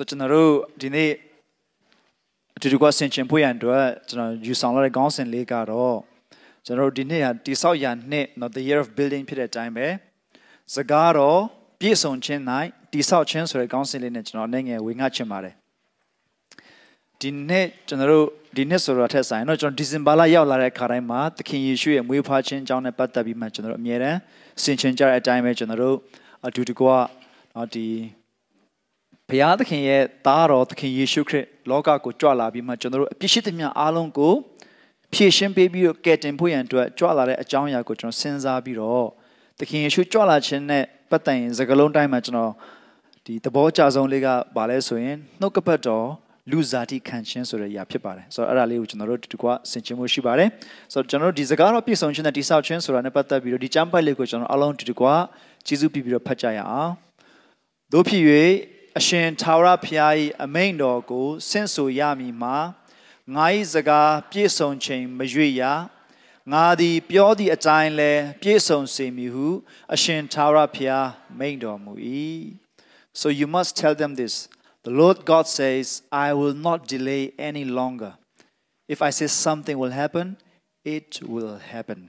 ဆိုကျွန်တော်တို့ဒီနေ့အတူတူကဆင်ခြင်ဖို့ရန်အတွက်ကျွန်တော်ယူဆောင်လာတဲ့ခေါင်းစဉ်လေးကတော့ကျွန်တော်တို့ဒီနေ့ဟာတိဆောက်ရာနှစ် not the year of building ဖြစ်တဲ့အတိုင်းပဲစကားတော့ပြည့်စုံခြင်း၌တိဆောက်ခြင်းဆိုတဲ့ခေါင်းစဉ်လေးနဲ့ကျွန်တော်အနေငယ်ဝေငှချင်ပါတယ်ဒီနေ့ကျွန်တော်တို့ဒီနေ့ဆိုတော့ထက်ဆိုင်တော့ကျွန်တော်ဒီဇင်ဘာလရောက်လာတဲ့ခါတိုင်းမှာသခင်ယေရှုရဲ့မွေးဖွားခြင်းအကြောင်းနဲ့ပတ်သက်ပြီးမှကျွန်တော်တို့အမြဲတမ်းဆင်ခြင်ကြတဲ့အတိုင်းပဲကျွန်တော်တို့အတူတကွတော့ဒီဘုရားသခင်ရဲ့သားတော်သခင်ယေရှုခရစ်လောကကိုကြွလာပြီးမှကျွန်တော်တို့အပြစ်ရှိသမျှအားလုံးကိုဖြည့်ရှင်းပေးပြီးတော့ကယ်တင်ဖို့ရန်အတွက်ကြွလာတဲ့အကြောင်းအရာကိုကျွန်တော်စဉ်းစားပြီးတော့သခင်ယေရှုကြွလာခြင်းနဲ့ပတ်သက်ရင်စကားလုံးတိုင်းမှာကျွန်တော်ဒီသဘောကျဆုံးလေးကဘာလဲဆိုရင်နှုတ်ကပတ်တော်လူဇာတိခံခြင်းဆိုတဲ့အရာဖြစ်ပါတယ်ဆိုတော့အဲ့ဒါလေးကိုကျွန်တော်တို့ဒီကွာဆင်ခြင်မှုရှိပါတယ်ဆိုတော့ကျွန်တော်တို့ဒီစကားတော့ပြည့်စုံခြင်းနဲ့တိဆောက်ခြင်းဆိုတာနဲ့ပတ်သက်ပြီးတော့ဒီကျမ်းပိုက်လေးကိုကျွန်တော်အလုံးဒီကွာကျေးဇူးပြုပြီးတော့ဖတ်ကြရအောင်တို့ဖြစ်၍အရှင်ထာဝရဘုရား၏အမိန့်တော်ကိုဆင့်ဆိုရမည်မှာငါ၏စကားပြည့်စုံခြင်းမရွေ့ရငါသည်ပြောသည့်အတိုင်းလဲပြည့်စုံစေမည်ဟုအရှင်ထာဝရဘုရားမိန့်တော်မူ၏ So you must tell them this The Lord God says I will not delay any longer If I say something will happen it will happen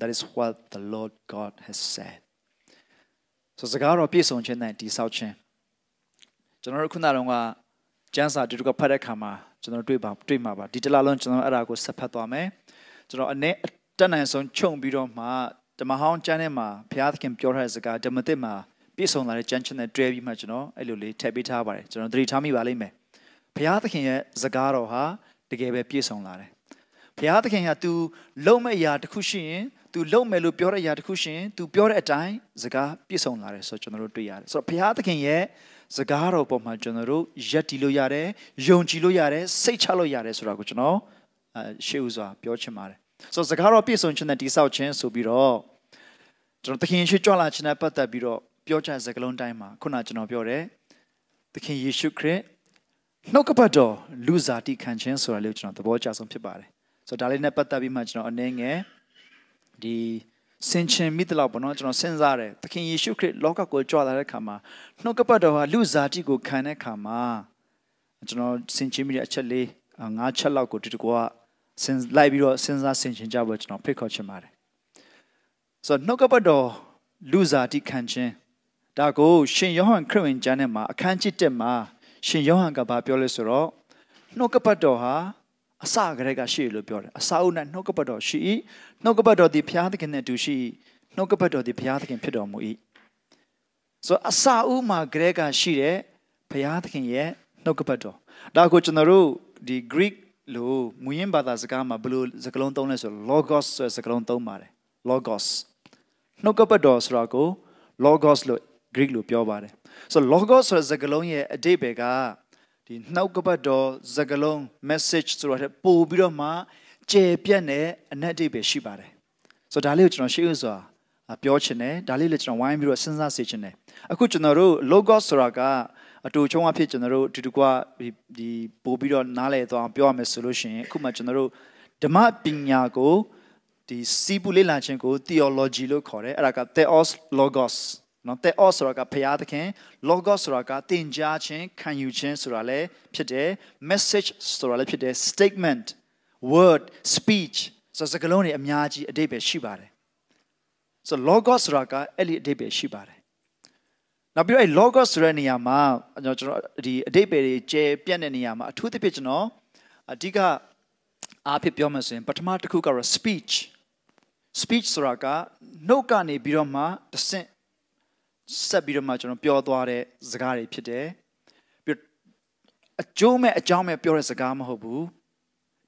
That is what the Lord God has said So စကားတော်ပြည့်စုံခြင်းနဲ့တိဆောက်ခြင်းကျွန်တော်တို့ခုနကတော့ကျန်းစာတူတူကဖတ်တဲ့အခါမှာကျွန်တော်တွေ့ပါတွေ့မှာပါဒီတလားလုံးကျွန်တော်အဲ့ဒါကိုဆက်ဖတ်သွားမယ်ကျွန်တော်အနေတက်နိုင်ဆုံးခြုံပြီးတော့မှဓမ္မဟောင်းကျမ်းထဲမှာဘုရားသခင်ပြောထားတဲ့စကားဓမ္မသစ်မှာပြည့်စုံလာတဲ့ကျမ်းချင်းနဲ့တွဲပြီးမှကျွန်တော်အဲ့လိုလေးထည့်ပေးထားပါတယ်ကျွန်တော်သတိထားမိပါလိမ့်မယ်ဘုရားသခင်ရဲ့စကားတော်ဟာတကယ်ပဲပြည့်စုံလာတယ်ဘုရားသခင်က तू လုံမဲ့အရာတစ်ခုရှိရင် तू လုံမဲ့လို့ပြောတဲ့အရာတစ်ခုရှိရင် तू ပြောတဲ့အတိုင်းစကားပြည့်စုံလာတယ်ဆိုတော့ကျွန်တော်တို့တွေ့ရတယ်ဆိုတော့ဘုရားသခင်ရဲ့စကားတော်ပေါ်မှာကျွန်တော်တို့ယက်တည်လို့ရတယ်ယုံကြည်လို့ရတယ်စိတ်ချလို့ရတယ်ဆိုတာကိုကျွန်တော်ရှေ့ဥစွာပြောချင်ပါတယ်ဆိုတော့စကားတော်ပြည့်စုံခြင်းနဲ့တိဆောက်ခြင်းဆိုပြီးတော့ကျွန်တော်သခင်ယေရှုကြွလာခြင်းနဲ့ပတ်သက်ပြီးတော့ပြောချင်စကားလုံးတိုင်းမှာခုနကျွန်တော် ပြောတယ်သခင်ယေရှုခရစ်နှုတ်ကပတ်တော်လူစားတိခံခြင်းဆိုတာလေးကိုကျွန်တော်သဘောကျဆုံးဖြစ်ပါတယ်ဆိုတော့ဒါလေးနဲ့ပတ်သက်ပြီးမှကျွန်တော်အနေငယ်ဒီဆင်ခြင်မိတလို့ပေါ့နော်ကျွန်တော်စဉ်းစားတယ်သခင်ယေရှုခရစ်လောကကိုကြွလာတဲ့ခါမှာနှုတ်ကပတ်တော်ဟာလူဇာတိကိုခံတဲ့ခါမှာကျွန်တော်ဆင်ခြင်မိတဲ့အချက်လေးငါးချက်လောက်ကိုတူတကွာစဉ်းလိုက်ပြီးတော့စဉ်းစားဆင်ခြင်ကြဖို့ကျွန်တော်ဖိတ်ခေါ်ချင်ပါတယ်ဆိုတော့နှုတ်ကပတ်တော်လူဇာတိခံခြင်းဒါကိုရှင်ယောဟန်ခရစ်ဝင်ကျမ်းထဲမှာအခန်းကြီး1မှာ ရှင်ယောဟန်ကဘာပြောလဲဆိုတော့နှုတ်ကပတ်တော်ဟာအစကတည်းကရှိလို့ပြောတယ်အစအုပ်၌နှုတ်ကပတ်တော်ရှိ၏နှုတ်ကပတ်တော်သည်ဘုရားသခင်နှင့်အတူရှိ၏နှုတ်ကပတ်တော်သည်ဘုရားသခင်ဖြစ်တော်မူ၏ဆိုအစအုပ်မှာကတည်းကရှိတဲ့ဘုရားသခင်ရဲ့နှုတ်ကပတ်တော်ဒါကိုကျွန်တော်တို့ဒီ Greek လို့မူရင်းဘာသာစကားမှာဘယ်လိုစကားလုံးသုံးလဲဆို logos ဆိုတဲ့စကားလုံးသုံးပါတယ် logos နှုတ်ကပတ်တော်ဆိုတာကို logos လို့ Greek လို့ပြောပါတယ်ဆို logos ဆိုတဲ့စကားလုံးရဲ့အဓိပ္ပာယ်ကဒီနောက်ကပတ်တော်စကလုံး message ဆိုတာတဲ့ပို့ပြီးတော့မှကျေပြတ်နဲ့အနက်အိပ်ပဲရှိပါတယ်ဆိုတော့ဒါလေးကိုကျွန်တော်ရှေ့ဥစွာပြောချင်တယ်ဒါလေးလည်းကျွန်တော်ဝိုင်းပြီးတော့စဉ်းစားစေချင်တယ်အခုကျွန်တော်တို့ logos ဆိုတာကအတူချုံအဖြစ်ကျွန်တော်တို့အတူတကွဒီပို့ပြီးတော့နားလည်သွားအောင်ပြောရမယ်ဆိုလို့ရှိရင်အခုမှကျွန်တော်တို့ဓမ္မပညာကိုဒီစီးပူလေ့လာခြင်းကို theology လို့ခေါ်တယ်အဲ့ဒါက theos logos နော်တဲ့အော့ဆိုတာကဘုရားသခင် logos ဆိုတာကတင် जा ခြင်းခံယူခြင်းဆိုတာလည်းဖြစ်တယ် message ဆိုတာလည်းဖြစ်တယ် statement word speech ဆိုစကားလုံးတွေအများကြီးအတိတ်ပဲရှိပါတယ်ဆို logos ဆိုတာကအဲ့ဒီအတိတ်ပဲရှိပါတယ်နောက်ပြီးတော့အဲ့ logos ဆိုတဲ့နေရာမှာကျွန်တော်ဒီအတိတ်ပဲတွေကျယ်ပြန့်တဲ့နေရာမှာအထူးသဖြင့်ကျွန်တော်အဓိကအားဖြင့်ပြောမှဆိုရင်ပထမတစ်ခုကတော့ speech speech ဆိုတာကနှုတ်ကနေပြီးတော့မှတဆင့်ဆက်ပြီးတော့မှကျွန်တော်ပြောသွားတဲ့စကားတွေဖြစ်တယ်ပြီးအကျိုးမဲ့အကြောင်းမဲ့ပြောတဲ့စကားမဟုတ်ဘူး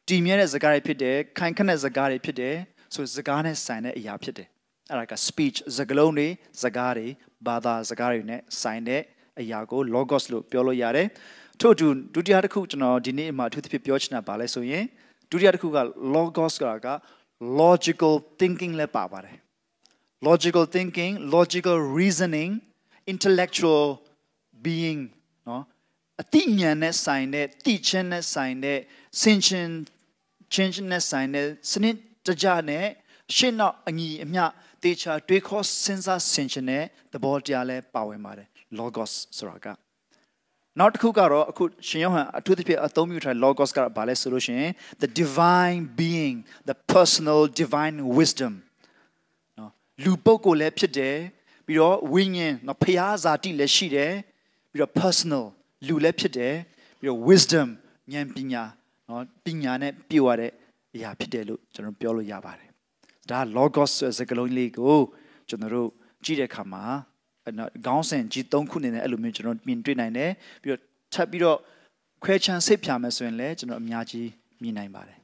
တည်မြဲတဲ့စကားတွေဖြစ်တယ်ခိုင်ခန့်တဲ့စကားတွေဖြစ်တယ်ဆိုစကားနဲ့ဆိုင်တဲ့အရာဖြစ်တယ်အဲ့ဒါက speech စကားလုံးတွေစကားတွေဘာသာစကားတွေနဲ့ဆိုင်တဲ့အရာကို logos လို့ပြောလို့ရတယ်ထို့အတူဒုတိယတစ်ခုကျွန်တော်ဒီနေ့မှာအထူးသဖြင့်ပြောချင်တာပါလဲဆိုရင်ဒုတိယတစ်ခုက logos က logical thinking လည်းပါပါတယ် logical thinking logical reasoning intellectual being နော်အတိညာနဲ့ဆိုင်တဲ့တိချင်းနဲ့ဆိုင်တဲ့စင်ချင်းချင်းနဲ့ဆိုင်တဲ့စနစ်တကြနဲ့ရှင်းတော့အညီအမျှတေချာတွေးခေါ်စဉ်းစားဆင်ခြင်တဲ့သဘောတရားလဲပါဝင်ပါတယ် logos ဆိုတာကနောက်တစ်ခုကတော့အခုရှင်ယောဟန်အထူးသဖြင့်အသုံးပြုထား logos ကဘာလဲဆိုလို့ရှင် the divine being the personal divine wisdom လူပုဂ္ဂိုလ်လည်းဖြစ်တယ်ပြီးတော့ဝိညာဉ်နော်ဖျားဇာတိလည်းရှိတယ်ပြီးတော့ personal လူလည်းဖြစ်တယ်ပြီးတော့ wisdom ဉာဏ်ပညာနော်ပညာနဲ့ပြည့်ဝတဲ့အရာဖြစ်တယ်လို့ကျွန်တော်ပြောလို့ရပါတယ်ဒါ logos ဆိုတဲ့စကားလုံးလေးကိုကျွန်တော်တို့ကြည့်တဲ့အခါမှာခေါင်းစဉ်ကြီး၃ခုနေနဲ့အဲ့လိုမျိုးကျွန်တော်မြင်တွေ့နိုင်တယ်ပြီးတော့ထပ်ပြီးတော့ခွဲခြမ်းစိတ်ဖြာမယ်ဆိုရင်လည်းကျွန်တော်အများကြီးမြင်နိုင်ပါတယ်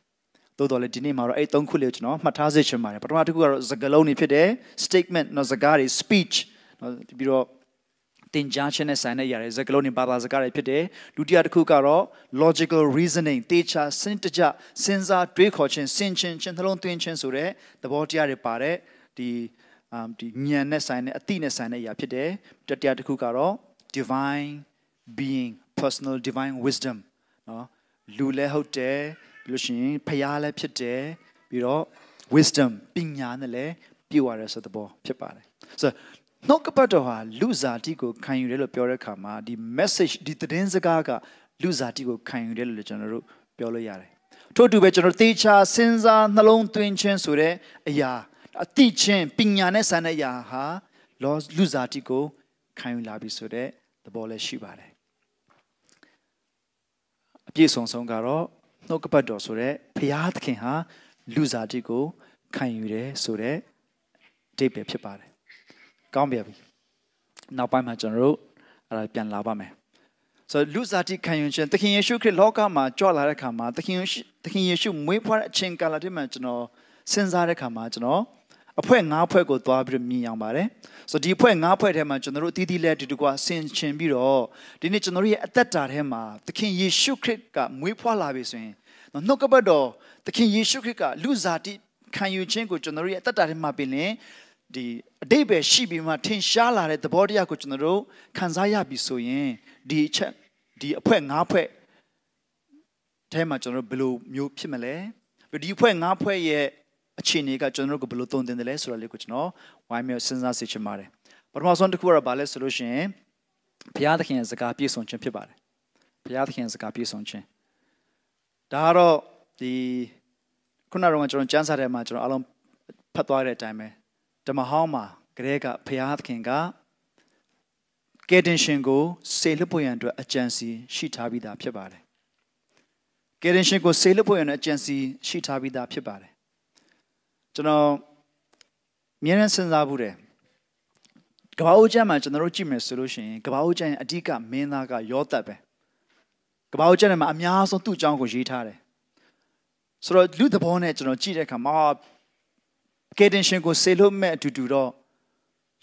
သို့တော်လည်းဒီနေ့မှာတော့အဲ့၃ခုလေးကိုကျွန်တော်မှတ်ထားစေချင်ပါတယ်ပထမတစ်ခုကတော့စကားလုံးတွေဖြစ်တယ် statement နော်စကားတွေ speech နော်ပြီးတော့တင် जा ခြင်းနဲ့ဆိုင်တဲ့ຢာတွေစကားလုံးတွေဘာသာစကားတွေဖြစ်တယ်ဒုတိယတစ်ခုကတော့ logical reasoning တေချာစနစ်တကျစဉ်းစားတွေးခေါ်ခြင်းဆင်ခြင်ခြင်းနှလုံးသွင်းခြင်းဆိုတဲ့သဘောတရားတွေပါတဲ့ဒီအမ်ဒီဉာဏ်နဲ့ဆိုင်တဲ့အသိနဲ့ဆိုင်တဲ့အရာဖြစ်တယ်တတိယတစ်ခုကတော့ divine being personal divine wisdom နော်လူလည်းဟုတ်တယ်ပြီးလို့ရှိရင်ဖျားလည်းဖြစ်တယ်ပြီးတော့ wisdom ပညာနဲ့လည်းပြည့်ဝရဆိုတဲ့ဘောဖြစ်ပါတယ်ဆိုတော့နှုတ်ကပတ်တော်ဟာလူစားတိကိုခံယူတယ်လို့ပြောတဲ့အခါမှာဒီ message ဒီသတင်းစကားကလူစားတိကိုခံယူတယ်လို့လည်းကျွန်တော်တို့ပြောလို့ရတယ်ထို့အတူပဲကျွန်တော်သေချာစဉ်းစားနှလုံးသွင်းခြင်းဆိုတဲ့အရာအတိချင်းပညာနဲ့ဆန်တဲ့အရာဟာလူစားတိကိုခံယူလာပြီဆိုတဲ့သဘောလည်းရှိပါတယ်အပြည့်စုံဆုံးကတော့နှုတ်ကပတ်တော်ဆိုတဲ့ဖရာသခင်ဟာလူစားတိကိုခံယူတယ်ဆိုတဲ့အဓိပ္ပာယ်ဖြစ်ပါတယ်။ကောင်းပြန်ပြီ။နောက်ပိုင်းမှာကျွန်တော်တို့အဲ့ဒါပြန်လာပါမယ်။ဆိုတော့လူစားတိခံယူခြင်းသခင်ယေရှုခရစ်လောကမှာကြွလာတဲ့အခါမှာသခင်သခင်ယေရှုမွေးဖွားတဲ့အချိန်ကာလတည်းမှာကျွန်တော်စဉ်းစားတဲ့အခါမှာကျွန်တော်အဖွဲ့၅အဖွဲ့ကိုသွားပြီးမြင်အောင်ပါတယ်ဆိုတော့ဒီအဖွဲ့၅အဖွဲ့ထဲမှာကျွန်တော်တို့အသီးသီးလဲတူတူကဆင်ခြင်ပြီးတော့ဒီနေ့ကျွန်တော်တို့ရဲ့အသက်တာထဲမှာသခင်ယေရှုခရစ်ကမွေးဖွားလာပြီဆိုရင်နှုတ်ကပတ်တော်သခင်ယေရှုခရစ်ကလူစားတိခံယူခြင်းကိုကျွန်တော်တို့ရဲ့အသက်တာထဲမှာပြင်လင်ဒီအတိတ်ပဲရှိပြီးမှထင်ရှားလာတဲ့သဘောတရားကိုကျွန်တော်တို့ခံစားရပြီဆိုရင်ဒီအချက်ဒီအဖွဲ့၅အဖွဲ့ထဲမှာကျွန်တော်တို့ဘယ်လိုမျိုးဖြစ်မလဲဒီအဖွဲ့၅ဖွဲ့ရဲ့အခြေအနေကကျွန်တော်တို့ကိုဘယ်လိုသုံးသင်တယ်လဲဆိုတာလေးကိုကျွန်တော်ဝိုင်းမြေစဉ်းစားစေချင်ပါတယ်ပထမဆုံးတစ်ခုကတော့ဗာလဲဆိုလို့ရှိရင်ဘုရားသခင်ရဲ့စကားပြည့်စုံခြင်းဖြစ်ပါတယ်ဘုရားသခင်ရဲ့စကားပြည့်စုံခြင်းဒါကတော့ဒီခုနကတော့ကျွန်တော်စမ်းစာထဲမှာကျွန်တော်အလုံးဖတ်သွားတဲ့အတိုင်းပဲဓမ္မဟောင်းမှာဂရဲကဘုရားသခင်ကကယ်တင်ရှင်ကိုစေလွတ်ဖို့ရန်အတွက်အကြံစီ ရှိထားပြီးသားဖြစ်ပါတယ်ကယ်တင်ရှင်ကိုစေလွတ်ဖို့ရန်အတွက်အကြံစီရှိထားပြီးသားဖြစ်ပါတယ်ကျွန်တော်အများနဲ့စဉ်းစားဘူးတယ်ကဘာအိုးကျမ်းမှာကျွန်တော်တို့ကြည့်မယ်ဆိုလို့ရှိရင်ကဘာအိုးကျမ်းအဓိကမင်းသားကယောသပ်ပဲကဘာအိုးကျမ်းထဲမှာအများဆုံးသူ့အကြောင်းကိုရေးထားတယ်ဆိုတော့လူသဘောနဲ့ကျွန်တော်ကြည့်တဲ့အခါမှာကေတင်ရှင်ကိုဆေလို့မဲ့အတူတူတော့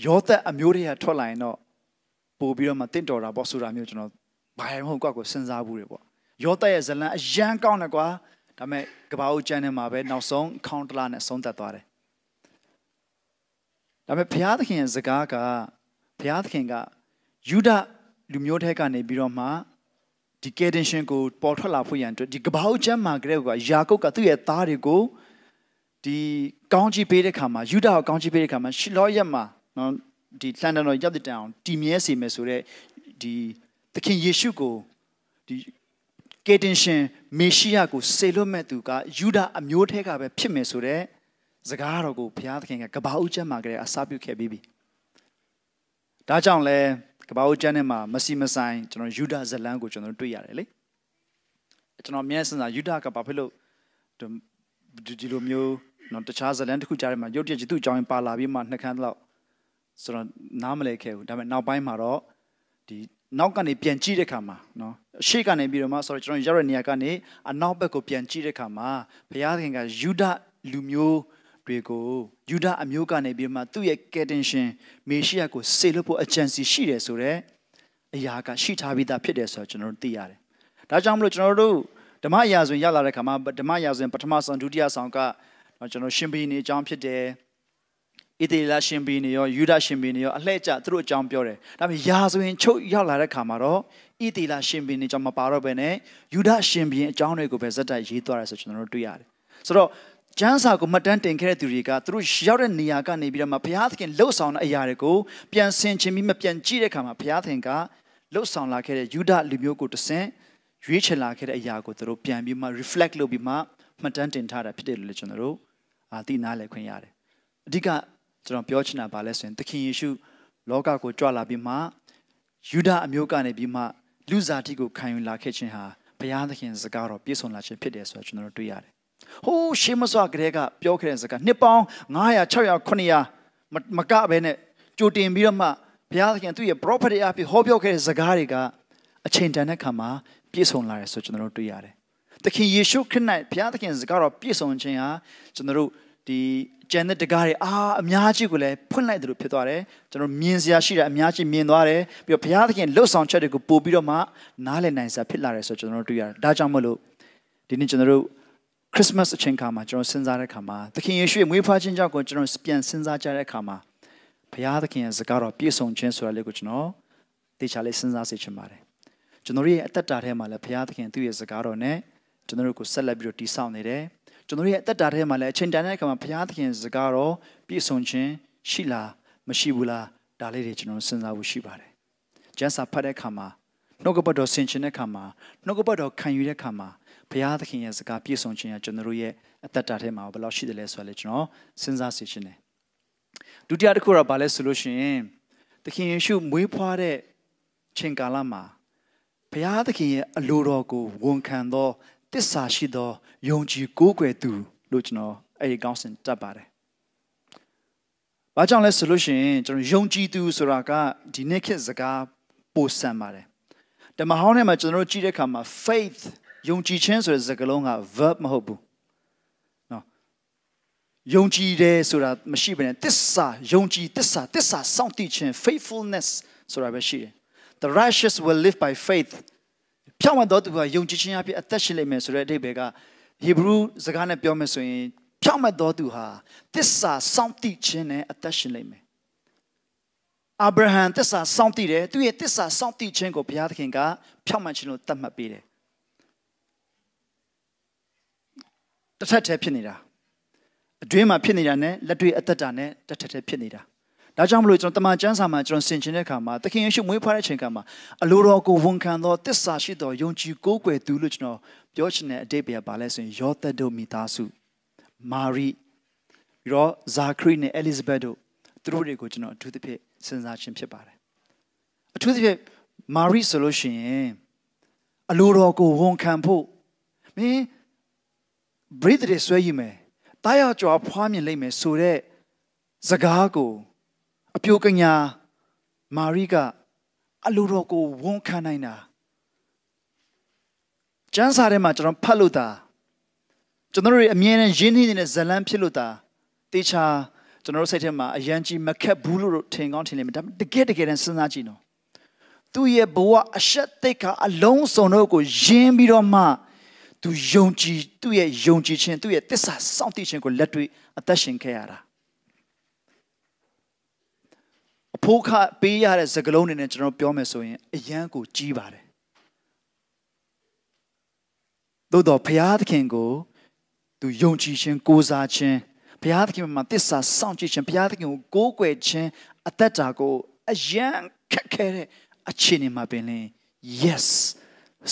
ယောသပ်အမျိုးတွေကထွက်လာရင်တော့ပို့ပြီးတော့မှတင့်တော်တာပေါ့ဆိုတာမျိုးကျွန်တော်ဘာမှမဟုတ်ကွာကိုစဉ်းစားဘူးတယ်ပေါ့ယောသပ်ရဲ့ဇလံအရန်ကောင်းတယ်ကွာဒါပေမဲ့ကဘာဦးကျမ်းထဲမှာပဲနောက်ဆုံးခေါင်းတလနဲ့ဆုံးသက်သွားတယ်ဒါပေမဲ့ဘုရားသခင်ရဲ့စကားကဘုရားသခင်ကယူဒလူမျိုးထဲကနေပြီးတော့မှဒီကယ်တင်ရှင်ကိုပေါ်ထွက်လာဖို့ရန်အတွက်ဒီကဘာဦးကျမ်းမှာကလေးကယာကုပ်ကသူ့ရဲ့သားတွေကိုဒီကောင်းကြီးပေးတဲ့ခါမှာယူဒကိုကောင်းကြီးပေးတဲ့ခါမှာရှီလောရက်မှာနော်ဒီလန်ဒန်တော်ရပ်တဲ့တန်အောင်တည်မြဲစေမယ်ဆိုတော့ဒီသခင်ယေရှုကိုဒီကေတင်ရှင်မေရှိယကိုစေလွတ်မဲ့သူကယူဒအမျိုးထဲကပဲဖြစ်မယ်ဆိုတဲ့စကားတော်ကိုဘုရားသခင်ကကဘာဦးကျမ်းမှာကလေးအစာပြုခဲ့ပြီးပြီ။ဒါကြောင့်လဲကဘာဦးကျမ်းထဲမှာမစီမဆိုင်ကျွန်တော်ယူဒဇလန်းကိုကျွန်တော်တွေ့ရတယ်လေ။ကျွန်တော်အမြဲစဉ်းစားယူဒကဘာဖြစ်လို့ဒီလိုမျိုးနော်တခြားဇလန်းတစ်ခုကြားထဲမှာရုတ်တရက်သူ့အကြောင်းပါလာပြီးမှနှစ်ခမ်းလောက်ဆိုတော့နားမလဲခဲ့ဘူး။ဒါပေမဲ့နောက်ပိုင်းမှာတော့ဒီနောက်ကနေပြန်ကြည့်တဲ့ခါမှာနော်ရှေ့ကနေပြီးတော့မှ sorry ကျွန်တော်ရောက်တဲ့နေရာကနေအနောက်ဘက်ကိုပြန်ကြည့်တဲ့ခါမှာဘုရားသခင်ကယူဒလူမျိုးတွေကိုယူဒအမျိုးကနေပြီးမှသူ့ရဲ့ကယ်တင်ရှင် မေရှိယကိုစေလွှတ်ဖို့အကြံစီရှိတယ်ဆိုတော့အရာကရှိထားပြီးသားဖြစ်တယ်ဆိုတော့ကျွန်တော်တို့သိရတယ်။ဒါကြောင့်မလို့ကျွန်တော်တို့ဓမ္မအရာဆိုရင်ရလာတဲ့ခါမှာဓမ္မအရာဆိုရင်ပထမဆုံးဒုတိယဆောင်ကကျွန်တော်ရှင်ဘီနေအကြောင်းဖြစ်တယ်။ဣသေလရှင်ဘီနေရောယူဒရှင်ဘီနေရောအလှဲ့ကျသူတို့အကြောင်းပြောတယ်ဒါပေမဲ့ယာဆိုရင်ချုပ်ရောက်လာတဲ့ခါမှာတော့ဣသေလရှင်ဘီနေကြောင့်မပါတော့ဘဲနဲ့ယူဒရှင်ဘီအကြောင်းတွေကိုပဲဇက်တိုက်ရေးသွားတယ်ဆိုကျွန်တော်တို့တွေ့ရတယ်ဆိုတော့ကျမ်းစာကိုမှတ်တမ်းတင်ခဲ့တဲ့သူတွေကသူတို့ရောက်တဲ့နေရာကနေပြီးတော့မှဘုရားသခင်လှုပ်ဆောင်တဲ့အရာတွေကိုပြန်ဆင်ခြင်ပြီးမပြန်ကြည့်တဲ့ခါမှာဘုရားသခင်ကလှုပ်ဆောင်လာခဲ့တဲ့ယူဒလူမျိုးကိုတဆင့်ရွေးချယ်လာခဲ့တဲ့အရာကိုသူတို့ပြန်ပြီးမှ reflect လုပ်ပြီးမှမှတ်တမ်းတင်ထားတာဖြစ်တယ်လို့လည်းကျွန်တော်တို့အာသိနားလည်ခွင့်ရတယ်အဓိကကျွန်တော်ပြောချင်တာဘာလဲဆိုရင်သခင်ယေရှုလောကကိုကြွလာပြီးမှယူဒအမျိုးကနေပြီးမှလူစားတိကိုခံယူလာခဲ့ခြင်းဟာဘုရားသခင်စကားတော်ပြည့်စုံလာခြင်းဖြစ်တယ်ဆိုတာကျွန်တော်တို့တွေ့ရတယ်။ဟိုးရှေးမစွာကတည်းကပြောခဲ့တဲ့စကားနှစ်ပေါင်း900 600 900မကပဲနဲ့ကြိုတင်ပြီးတော့မှဘုရားသခင်သူ့ရဲ့ prophet အဖြစ်ဟောပြောခဲ့တဲ့စကားတွေကအချိန်တန်တဲ့ခါမှာပြည့်စုံလာတယ်ဆိုကျွန်တော်တို့တွေ့ရတယ်။သခင်ယေရှုခရစ်၌ဘုရားသခင်စကားတော်ပြည့်စုံခြင်းဟာကျွန်တော်တို့ဒီကျန်တဲ့တကားတွေအာအများကြီးကိုလည်းဖွင့်လိုက်တယ်လို့ဖြစ်သွားတယ်ကျွန်တော်မြင်စရာရှိတာအများကြီးမြင်သွားတယ်ပြီးတော့ဘုရားသခင်လှုပ်ဆောင်ချက်တွေကိုပို့ပြီးတော့မှနားလည်နိုင်စရာဖြစ်လာတယ်ဆိုတော့ကျွန်တော်တို့တွေ့ရတယ်ဒါကြောင့်မလို့ဒီနေ့ကျွန်တော်တို့ Christmas အချိန်ခါမှာကျွန်တော်စဉ်းစားတဲ့ခါမှာသခင်ယေရှုရဲ့မွေးဖွားခြင်းကြောင့်ကိုကျွန်တော်ပြန်စဉ်းစားကြတဲ့ခါမှာဘုရားသခင်ရဲ့စကားတော်ပြည့်စုံခြင်းဆိုတာလေးကိုကျွန်တော်တေချာလေးစဉ်းစားစေချင်ပါတယ်ကျွန်တော်ရဲ့အသက်တာထဲမှာလည်းဘုရားသခင်သူ့ရဲ့စကားတော်နဲ့ကျွန်တော်တို့ကိုဆက်လက်ပြီးတော့တည်ဆောက်နေတယ်ကျွန်တော်ရဲ့အသက်တာထဲမှာလည်းအချိန်တန်တဲ့အခါမှာဘုရားသခင်စကားတော်ပြည့်စုံခြင်းရှိလားမရှိဘူးလားဒါလေးတွေကျွန်တော်စဉ်းစားဖို့ရှိပါတယ်။ကျမ်းစာဖတ်တဲ့အခါမှာနှုတ်ကပတ်တော်ဆင်ခြင်တဲ့အခါမှာနှုတ်ကပတ်တော်ခံယူတဲ့အခါမှာဘုရားသခင်ရဲ့စကားပြည့်စုံခြင်းကကျွန်တော်တို့ရဲ့အသက်တာထဲမှာဘယ်လောက်ရှိတယ်လဲဆိုတာလည်းကျွန်တော်စဉ်းစားစေချင်တယ်။ဒုတိယတစ်ခုကဘာလဲဆိုလို့ရှိရင်သခင်ယေရှုမွေးဖွားတဲ့ချိန်ကာလမှာဘုရားသခင်ရဲ့အလိုတော်ကိုဝန်ခံသောတစ္ဆာရှိသောယုံကြည်ကိုးကွယ်သူလို့ကျွန်တော်အဲ့ဒီကောင်းစဉ်တတ်ပါတယ်။ဘာကြောင့်လဲဆိုလို့ရှိရင်ကျွန်တော်ယုံကြည်သူဆိုတာကဒီနေ့ခေတ်စကားပိုဆန်ပါတယ်။ဓမ္မဟောင်းထဲမှာကျွန်တော်တို့ကြည့်တဲ့အခါမှာ faith ယုံကြည်ခြင်းဆိုတဲ့စကားလုံးက verb မဟုတ်ဘူး။နော်။ယုံကြည်တယ်ဆိုတာမရှိဘဲနဲ့တစ္ဆာယုံကြည်တစ္ဆာတစ္ဆာစောင့်တည်ခြင်း faithfulness ဆိုတာပဲရှိတယ်။ The righteous will live by faith ဖြောင့်မတ်သောသူကယုံကြည်ခြင်းအဖြစ်အသက်ရှင်လိမ့်မယ်ဆိုတဲ့အဓိပ္ပာယ်ကဟေဘရုစကားနဲ့ပြောမယ်ဆိုရင်ဖြောင့်မတ်သောသူဟာတစ္ဆာစောင့်တိခြင်းနဲ့အသက်ရှင်လိမ့်မယ်အာဗြဟံတစ္ဆာစောင့်တိတယ်သူရဲ့တစ္ဆာစောင့်တိခြင်းကိုဘုရားသခင်ကဖြောင့်မတ်ခြင်းလို့သတ်မှတ်ပေးတယ်တစ်ထက်တည်းဖြစ်နေတာအတွင်းမှာဖြစ်နေတာနဲ့လက်တွေ့အသက်တာနဲ့တစ်ထက်တည်းဖြစ်နေတာ။ဒါကြောင့်မလို့ကျွန်တော်တမန်ကျမ်းစာမှာကျွန်တော်ဆင်ခြင်တဲ့အခါမှာသခင်ယေရှုမွေးဖွားတဲ့အချိန်ခါမှာအလိုတော်ကိုဝန်ခံသောတစ္ဆာရှိသောယုံကြည်ကိုးကွယ်သူလို့ကျွန်တော်ပြောချင်တဲ့အတိတ်ပဲပါလဲဆိုရင်ယောသတို့မိသားစုမာရီပြီးတော့ဇာခရီနဲ့အဲလစ်ဇဘက်တို့သူတို့တွေကိုကျွန်တော်အထူးသဖြင့်စဉ်းစားခြင်းဖြစ်ပါတယ်အထူးသဖြင့်မာရီဆိုလို့ရှိရင်အလိုတော်ကိုဝန်ခံဖို့မင်းဘရိတ်တွေဆွဲယူမယ်တာယာကြွားဖွားမြင်လိမ့်မယ်ဆိုတဲ့စကားကိုအပြိုကညာမာရိကအလိုတော်ကိုဝန်ခံနိုင်တာကျမ်းစာထဲမှာကျွန်တော်ဖတ်လို့တာကျွန်တော်တို့အမြဲတမ်းရင်းနှီးနေတဲ့ဇလံဖြစ်လို့တာတေချာကျွန်တော်တို့စိတ်ထဲမှာအယံကြီးမခက်ဘူးလို့ထင်ကောင်းထင်လိမ့်မယ်ဒါပေမဲ့တကယ်တကယ်တမ်းစဉ်းစားကြည့်နော်သူ့ရဲ့ဘဝအရှက်သိက္ခာအလုံးစုံတို့ကိုယင်းပြီးတော့မှသူယုံကြည်သူ့ရဲ့ယုံကြည်ခြင်းသူ့ရဲ့တစ္ဆာစောင့်တည်ခြင်းကိုလက်တွေ့အသက်ရှင်ခဲ့ရတာအဖိုးခပေးရတဲ့စကလုံးတွေနဲ့ကျွန်တော်ပြောမယ်ဆိုရင်အယံကိုကြီးပါတယ်သို့တော့ဘုရားသခင်ကို သူယုံကြည်ခြင်းကိုးစားခြင်းဘုရားသခင်မှာတစ္ဆာစောင့်ကြည့်ခြင်းဘုရားသခင် ကိုကိုးကွယ်ခြင်းအသက်တာကိုအယံခက်ခဲတဲ့အခြေအနေမှာပင်လင် yes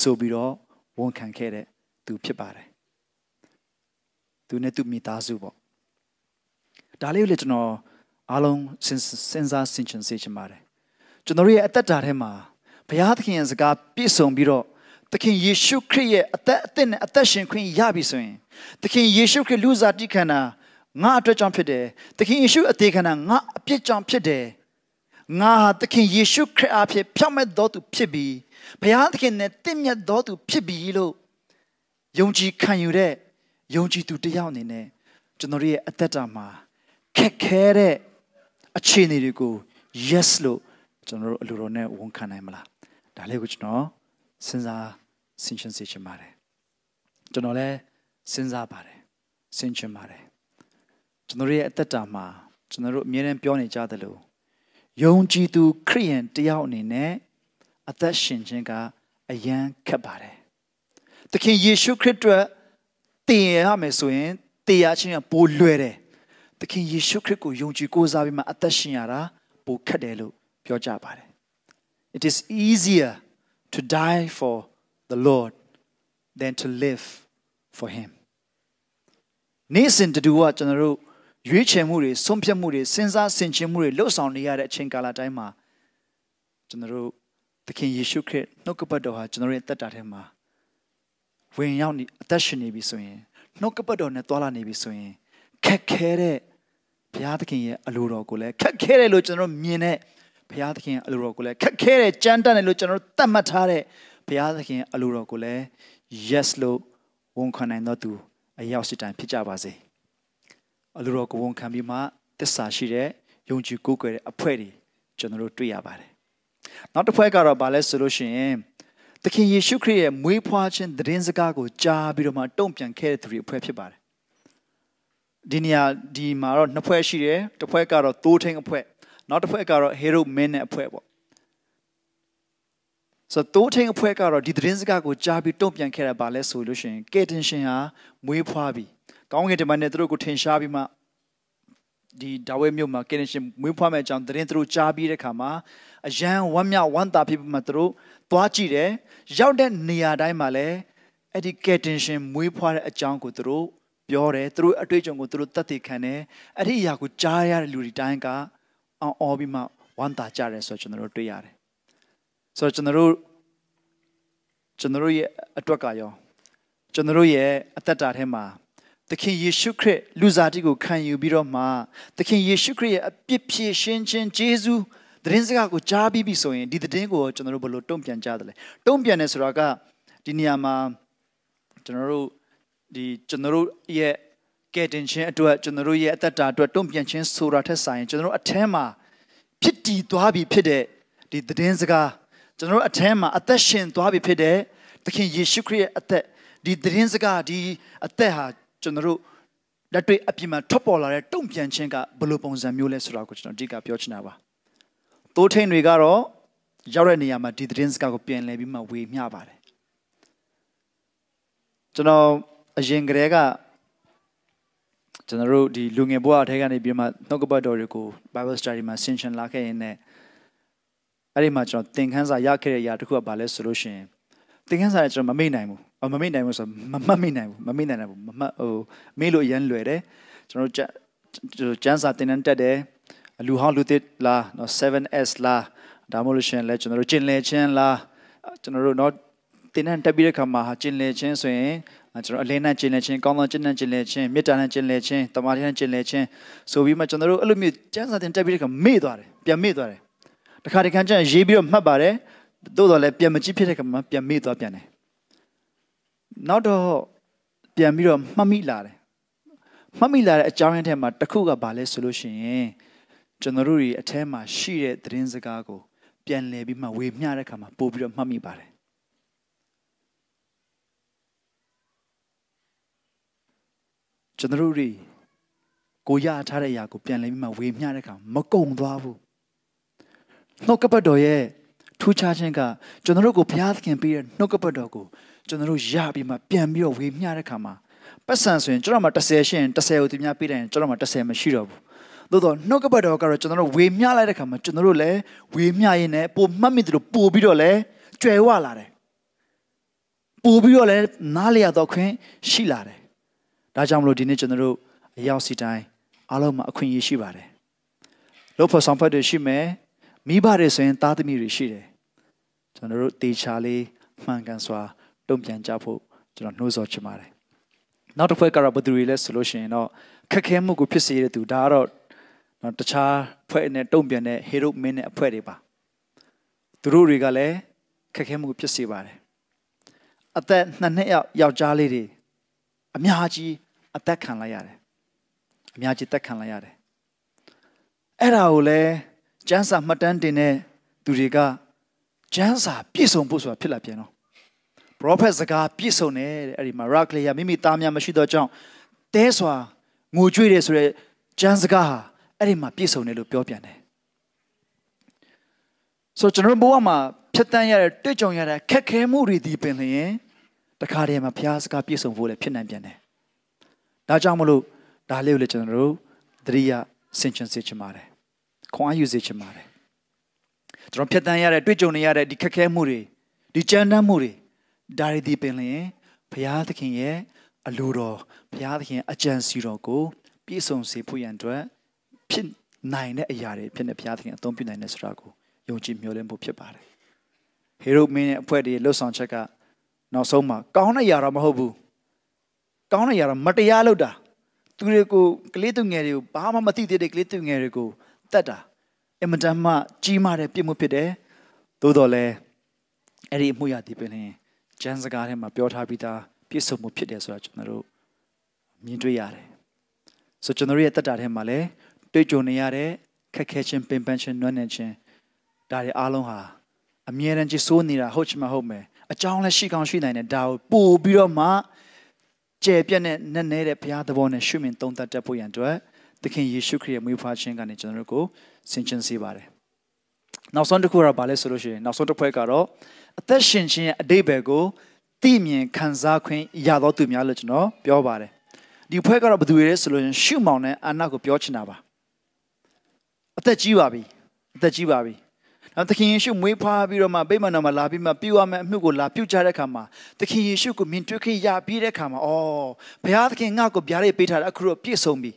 ဆိုပြီးတော့ဝန်ခံခဲ့တဲ့သူဖြစ်ပါတယ်သူနဲ့သူမိသားစုပေါ့ဒါလေးကိုလည်းကျွန်တော်အားလုံးစဉ်းစားဆင်ခြင်စေချင်ပါတယ်ကျွန်တော်ရဲ့အသက်တာထဲမှာဘုရားသခင်ရဲ့စကားပြည့်စုံပြီးတော့သခင်ယေရှုခရစ်ရဲ့အသက်အသက်နဲ့အသက်ရှင်ခွင့်ရပြီဆိုရင်သခင်ယေရှုခရစ်လူစားတိခန္ဓာငါအတွက်ကြောင့်ဖြစ်တယ်သခင်ယေရှုအသေးခန္ဓာငါအပြစ်ကြောင့်ဖြစ်တယ်ငါဟာသခင်ယေရှုခရစ်အားဖြင့်ဖြောင့်မတ်တော်သူ ဖြစ်ပြီးဘုရားသခင်နဲ့တင့်မြတ်တော်သူဖြစ်ပြီးလို့ယုံကြည်ခံယူတဲ့ယုံကြည်သူတယောက်အနေနဲ့ကျွန်တော်ရဲ့အသက်တာမှာခက်ခဲတဲ့အခြေအနေတွေကို yes လို့ကျွန်တော်တို့အလိုတော်နဲ့ဝန်ခံနိုင်မလားဒါလေးကိုကျွန်တော်စဉ်းစားဆင်ခြင်စေချင်ပါတယ်ကျွန်တော်လည်းစဉ်းစားပါတယ်ဆင်ခြင်ပါတယ်ကျွန်တော်ရဲ့အသက်တာမှာကျွန်တော်တို့အမြဲတမ်းပြောနေကြသလိုယုံကြည်သူ ခရိယန်တယောက်အနေနဲ့အသက်ရှင်ခြင်းကအယံခက်ပါတယ်သခင်ယေရှုခရစ်အတွက်တည်ရမယ်ဆိုရင်တရားချင်းကပိုလွယ်တယ်သခင်ယေရှုခရစ်ကိုယုံကြည်ကိုးစားပြီးမှအသက်ရှင်ရတာပိုခက်တယ်လို့ပြောကြပါတယ် It is easier to die for the Lord than to live for him နေ့စဉ်တူကကျွန်တော်တို့ရွေးချယ်မှုတွေဆုံးဖြတ်မှုတွေစဉ်းစားဆင်ခြင်မှုတွေလှုပ်ဆောင်နေရတဲ့အချိန်ကာလတိုင်းမှာကျွန်တော်တို့သခင်ယေရှုခရစ်နှုတ်ကပတ်တော်ဟာကျွန်တော်ရဲ့တက်တာထဲမှာဝင်ရောက်နေအသက်ရှင်နေပြီဆိုရင်နှုတ်ကပတ်တော်နဲ့တွာလာနေပြီဆိုရင်ခက်ခဲတဲ့ဘုရားသခင်ရဲ့အလိုတော်ကိုလည်းခက်ခဲတယ်လို့ကျွန်တော်မြင်တဲ့ဘုရားသခင်အလိုတော်ကိုလည်းခက်ခဲတယ်ကြမ်းတမ်းတယ်လို့ကျွန်တော်သတ်မှတ်ထားတဲ့ဘုရားသခင်အလိုတော်ကိုလည်း yes လို့ဝန်ခံနိုင်တော့သူအရောက်စစ်တမ်းဖြစ်ကြပါစေအလိုတော်ကိုဝန်ခံပြီးမှသစ္စာရှိတဲ့ယုံကြည်ကိုးကွယ်တဲ့အဖွဲ့တွေကျွန်တော်တို့တွေ့ရပါတယ်နောက်တစ်ဖွဲ့ကတော့ဗာလဲဆိုလို့ရှိရင်သခင်ယေရှုခရစ်ရဲ့မွေးဖွားခြင်းသတင်းစကားကိုကြားပြီးတော့မှတုံ့ပြန်ခဲ့တဲ့သူတွေအဖွဲ့ဖြစ်ပါတယ်ဒီနေရာဒီမှာတော့နှစ်ဖွဲ့ရှိတယ်တစ်ဖွဲ့ကတော့သိုးထင်းအဖွဲ့နောက်တစ်ဖွဲ့ကတော့ hero men နဲ့အဖွဲ့ပေါ့ဆိုတော့သိုးထင်းအဖွဲ့ကတော့ဒီသတင်းစကားကိုကြားပြီးတုံ့ပြန်ခဲ့ရပါလဲဆိုလို့ရှိရင်ကေတင်ရှင်ဟာမွေးဖွားပြီးကောင်းကင်တမန်နဲ့သူတို့ကိုထင်ရှားပြီးမှဒီဒါဝဲမြို့မှာကေတင်ရှင်မွေးဖွားမဲ့အကြောင်းသတင်းသူတို့ကြားပြီးတဲ့ခါမှာအယံဝမ်းမြောက်ဝမ်းသာဖြစ်ပြီးမှသူတို့သွားကြည့်တယ်ရောက်တဲ့နေရာတိုင်းမှာလည်းအဲ့ဒီကေတင်ရှင်မွေးဖွားတဲ့အကြောင်းကိုသူတို့ပြောတယ်သူတို့အတွေ့အကြုံကိုသူတို့တတ်သိခံတယ်အဲ့ဒီအရာကိုကြားရတဲ့လူတွေတိုင်းကအော်အော်ပြီးမှဝမ်းသာကြတယ်ဆိုတော့ကျွန်တော်တို့တွေ့ရတယ်ဆိုတော့ကျွန်တော်တို့ကျွန်တော်တို့ရဲ့အတွက်ကရောကျွန်တော်တို့ရဲ့အသက်တာထဲမှာသခင်ယေရှုခရစ်လူစားတိကိုခံယူပြီးတော့မှ သခင်ယေရှုခရစ်ရဲ့အပြစ်ဖြေရှင်းခြင်းဂျေဇုသတင်းစကားကိုကြားပြီးပြီဆိုရင်ဒီသတင်းကိုကျွန်တော်တို့ဘယ်လိုတုံ့ပြန်ကြသလဲတုံ့ပြန်တယ်ဆိုတာကဒီနေရာမှာကျွန်တော်တို့ဒီကျွန်တော်တို့ရဲ့ကယ်တင်ခြင်းအတွက်ကျွန်တော်တို့ရဲ့အသက်တာအတွက်တွန့်ပြန်ခြင်းဆိုတာထက်ဆိုင်ကျွန်တော်တို့အထက်မှာဖြစ်တည်သွားပြီဖြစ်တဲ့ဒီသတင်းစကားကျွန်တော်တို့အထက်မှာအသက်ရှင်သွားပြီဖြစ်တဲ့သခင်ယေရှုခရစ်ရဲ့အသက်ဒီသတင်းစကားဒီအသက်ဟာကျွန်တော်တို့လက်တွေ့အပြင်မှာထွက်ပေါ်လာတဲ့တုံ့ပြန်ခြင်းကဘယ်လိုပုံစံမျိုးလဲဆိုတာကိုကျွန်တော်အဓိကပြောချင်တာပါ။သိုးထိန်တွေကတော့ရောက်တဲ့နေရာမှာဒီသတင်းစကားကိုပြန်လည်ပြီးမှဝေမျှပါတယ်။ကျွန်တော်အရင်ကတည်းကကျွန်တော်တို့ဒီလူငယ်ဘဝအထက်ကနေပြီးမှနှုတ်ကပတ်တော်တွေကို Bible study မှာဆင်ရှင်လာခဲ့ရင်လည်းအဲ့ဒီမှာကျွန်တော်သင်ခန်းစာရခဲ့တဲ့အရာတစ်ခုကဘာလဲဆိုလို့ရှိရင်သင်ခန်းစာကကျွန်တော်မမေ့နိုင်ဘူး။အော်မမေ့နိုင်ဘူးဆိုမမမေ့နိုင်ဘူးမမေ့နိုင်တာဘူးမမဟိုမေ့လို့ရမ်းလွယ်တယ်။ကျွန်တော်တို့ကျန်းစာသင်တန်းတက်တယ်။လူဟောင်းလူသစ်လားနော် 7S လားဒါမှမဟုတ်ရှင်လဲကျွန်တော်တို့ကျင်လည်ခြင်းလားကျွန်တော်တို့နော်သင်တန်းတက်ပြီးတဲ့ခါမှာကျင်လည်ခြင်းဆိုရင်ကျွန်တော်အလင်းနဲ့ကျင်လည်ခြင်းကောင်းသောကျင့်နဲ့ကျင်လည်ခြင်းမေတ္တာနဲ့ကျင်လည်ခြင်းတမာတိနဲ့ကျင်လည်ခြင်းဆိုပြီးမှကျွန်တော်တို့အဲ့လိုမျိုးကျမ်းစာသင်တက်ပြီးတဲ့အခါမေ့သွားတယ်ပြန်မေ့သွားတယ်တခါတခါကျရင်ရေးပြီးတော့မှတ်ပါတယ်သို့တော်လည်းပြန်မကြည့်ဖြစ်တဲ့အခါမှာပြန်မေ့သွားပြန်တယ်နောက်တော့ပြန်ပြီးတော့မှတ်မိလာတယ်မှတ်မိလာတဲ့အကြောင်းရင်းထဲမှာတစ်ခုကဘာလဲဆိုလို့ရှိရင်ကျွန်တော်တို့တွေအထဲမှာရှိတဲ့သတင်းစကားကိုပြန်လည်ပြီးမှဝေမျှတဲ့အခါမှာပို့ပြီးတော့မှတ်မိပါတယ်ကျွန်တော်တို့တွေကိုရထားတဲ့အရာကိုပြန်လဲပြီးမှဝေမျှတဲ့အခါမကုံသွားဘူးနှုတ်ကပတ်တော်ရဲ့ထူးခြားခြင်းကကျွန်တော်တို့ကိုဘုရားသခင်ပေးတဲ့နှုတ်ကပတ်တော်ကိုကျွန်တော်တို့ရပြီးမှပြန်ပြီးတော့ဝေမျှတဲ့အခါမှာပတ်စံဆိုရင်ကျွန်တော်မှ30ရှိရင်30ကိုသူများပေးတယ်ရင်ကျွန်တော်မှ30မရှိတော့ဘူးသို့တော့နှုတ်ကပတ်တော်ကတော့ကျွန်တော်တို့ဝေမျှလိုက်တဲ့အခါမှာကျွန်တော်တို့လည်းဝေမျှရင်းနဲ့ပိုမှတ်မိသလိုပိုပြီးတော့လည်းကြွယ်ဝလာတယ်ပိုပြီးတော့လည်းနားလျရတော့ခွင့်ရှိလာတယ်ဒါကြောင့်မလို့ဒီနေ့ကျွန်တော်တို့အရောက်စီတိုင်းအားလုံးမှာအခွင့်အရေးရှိပါတယ်လို့ဖော်ဆောင်ဖက်တွေရှိမယ်မိဘတွေဆိုရင်သားသမီးတွေရှိတယ်ကျွန်တော်တို့တေချာလေးမှန်ကန်စွာတုံ့ပြန်ကြဖို့ကျွန်တော်နှိုးဆော်ချင်ပါတယ်နောက်တစ်ဖွဲ့ကတော့ဘသူတွေလဲဆိုလို့ရှိရင်တော့ခက်ခဲမှုကိုဖြစ်စေတဲ့သူဒါကတော့တခြားဖွဲ့နဲ့တုံ့ပြန်တဲ့ hero men နဲ့အဖွဲ့တွေပါသူတို့တွေကလည်းခက်ခဲမှုဖြစ်စေပါတယ်အသက်နှစ်နှစ်ယောက်ယောက်ျားလေးတွေအများကြီးအသက်ခံလိုက်ရတယ်အများကြီးသက်ခံလိုက်ရတယ်အဲ့ဒါကိုလည်းကျန်းစာမှတ်တမ်းတင်တဲ့သူတွေကကျန်းစာပြည့်စုံဖို့ဆိုတာဖြစ်လာပြန်တော့ပရောဖက်စကားပြည့်စုံတယ်တဲ့အဲ့ဒီမှာရာကလီယာမိမိသားများမရှိတော့ကြောင်းတဲစွာငိုကြွေးတယ်ဆိုတော့ကျန်းစကားဟာအဲ့ဒီမှာ ပြည့်စုံတယ်လို့ပြောပြန်တယ်ဆိုတော့ကျွန်တော်ဘဝမှာဖြတ်တန်းရတဲ့တွေ့ကြုံရတဲ့ခက်ခဲမှုတွေဒီပင်လျင်တခါတည်းမှာဘုရားစကားပြည့်စုံဖို့လည်းဖြစ်နိုင်ပြန်တယ်ဒါကြောင့်မလို့ဒါလေးကိုလည်းကျွန်တော်တို့သတိရဆင်ခြင်စေချင်ပါတယ်ခွန်အားယူစေချင်ပါတယ်ကျွန်တော်ဖြတ်တန်းရတဲ့တွေ့ကြုံနေရတဲ့ဒီခက်ခဲမှုတွေဒီကြမ်းတမ်းမှုတွေဒါတွေဒီပင်လျင်ဘုရားသခင်ရဲ့အလိုတော်ဘုရားသခင် အကြံစီတော်ကိုပြည့်စုံစေဖို့ရန်အတွက်ဖြစ်နိုင်တဲ့အရာတွေဖြစ်နေဘုရားသခင်အသုံးပြုနိုင်တဲ့ဆိုတာကိုယုံကြည်မျှော်လင့်ဖို့ဖြစ်ပါတယ်ဟေရုမင်းရဲ့အဖွဲ့တွေလှုပ်ဆောင်ချက်ကနောက်ဆုံးမှာကောင်းတဲ့အရာတော့မဟုတ်ဘူးကောင်းတဲ့ຢာတော့မတရားလုပ်တာသူတွေကိုကလေးသူငယ်တွေကိုဘာမှမသိသေးတဲ့ကလေးသူငယ်တွေကိုတတ်တာအင်မတန်မှကြီးမားတဲ့ပြစ်မှုဖြစ်တယ်သို့တော်လည်းအဲ့ဒီအမှုရဒီပင်လင်ကျမ်းစကားထဲမှာပြောထားပြီးသားပြည့်စုံမှုဖြစ်တယ်ဆိုတာကျွန်တော်တို့မြင်တွေ့ရတယ်ဆိုကျွန်တော်ရဲ့တက်တာထဲမှာလည်းတွေ့ကြုံနေရတဲ့ခက်ခဲခြင်းပင်ပန်းခြင်းနွမ်းနယ်ခြင်းဒါတွေအားလုံးဟာအမြဲတမ်းကြီးစိုးနေတာဟုတ်ချင်မှဟုတ်မယ်အကြောင်းလည်းရှိကောင်းရှိနိုင်တယ်ဒါကိုပို့ပြီးတော့မှကျယ်ပြန့်တဲ့နက်နဲတဲ့ဘုရားသဘောနဲ့ရှုမြင်သုံးသပ်တတ်ဖို့ရန်အတွက်သခင်ယေရှုခရစ်ရဲ့မွေးဖွားခြင်းကနေကျွန်တော်တို့ကိုဆင်ခြင်စေပါတယ်။နောက်ဆုံးတစ်ခုကတော့ဗာလဲဆိုလို့ရှိရင်နောက်ဆုံးတစ်ဖွဲ့ကတော့အသက်ရှင်ခြင်းရဲ့အတိတ်ဘယ်ကိုသိမြင်ခံစားခွင့်ရသောသူများလို့ကျွန်တော်ပြောပါတယ်။ဒီဖွဲ့ကတော့ဘယ်သူတွေလဲဆိုလို့ရင်ရှုမောင်နဲ့အာနာကိုပြောချင်တာပါ။အသက်ကြီးပါပြီ။အသက်ကြီးပါပြီ။နော်သခင်ယေရှုမွေးဖွားပြီးတော့မှဗိမာန်တော်မှာလာပြီးမှပြုရမယ့်အမှုကိုလာပြုကြတဲ့အခါမှာသခင်ယေရှုကိုမြင်တွေ့ခဲ့ရပြီးတဲ့အခါမှာအော်ဘုရားသခင်ငါ့ကိုဗျာဒိတ်ပေးထားတာအခုတော့ပြည့်စုံပြီ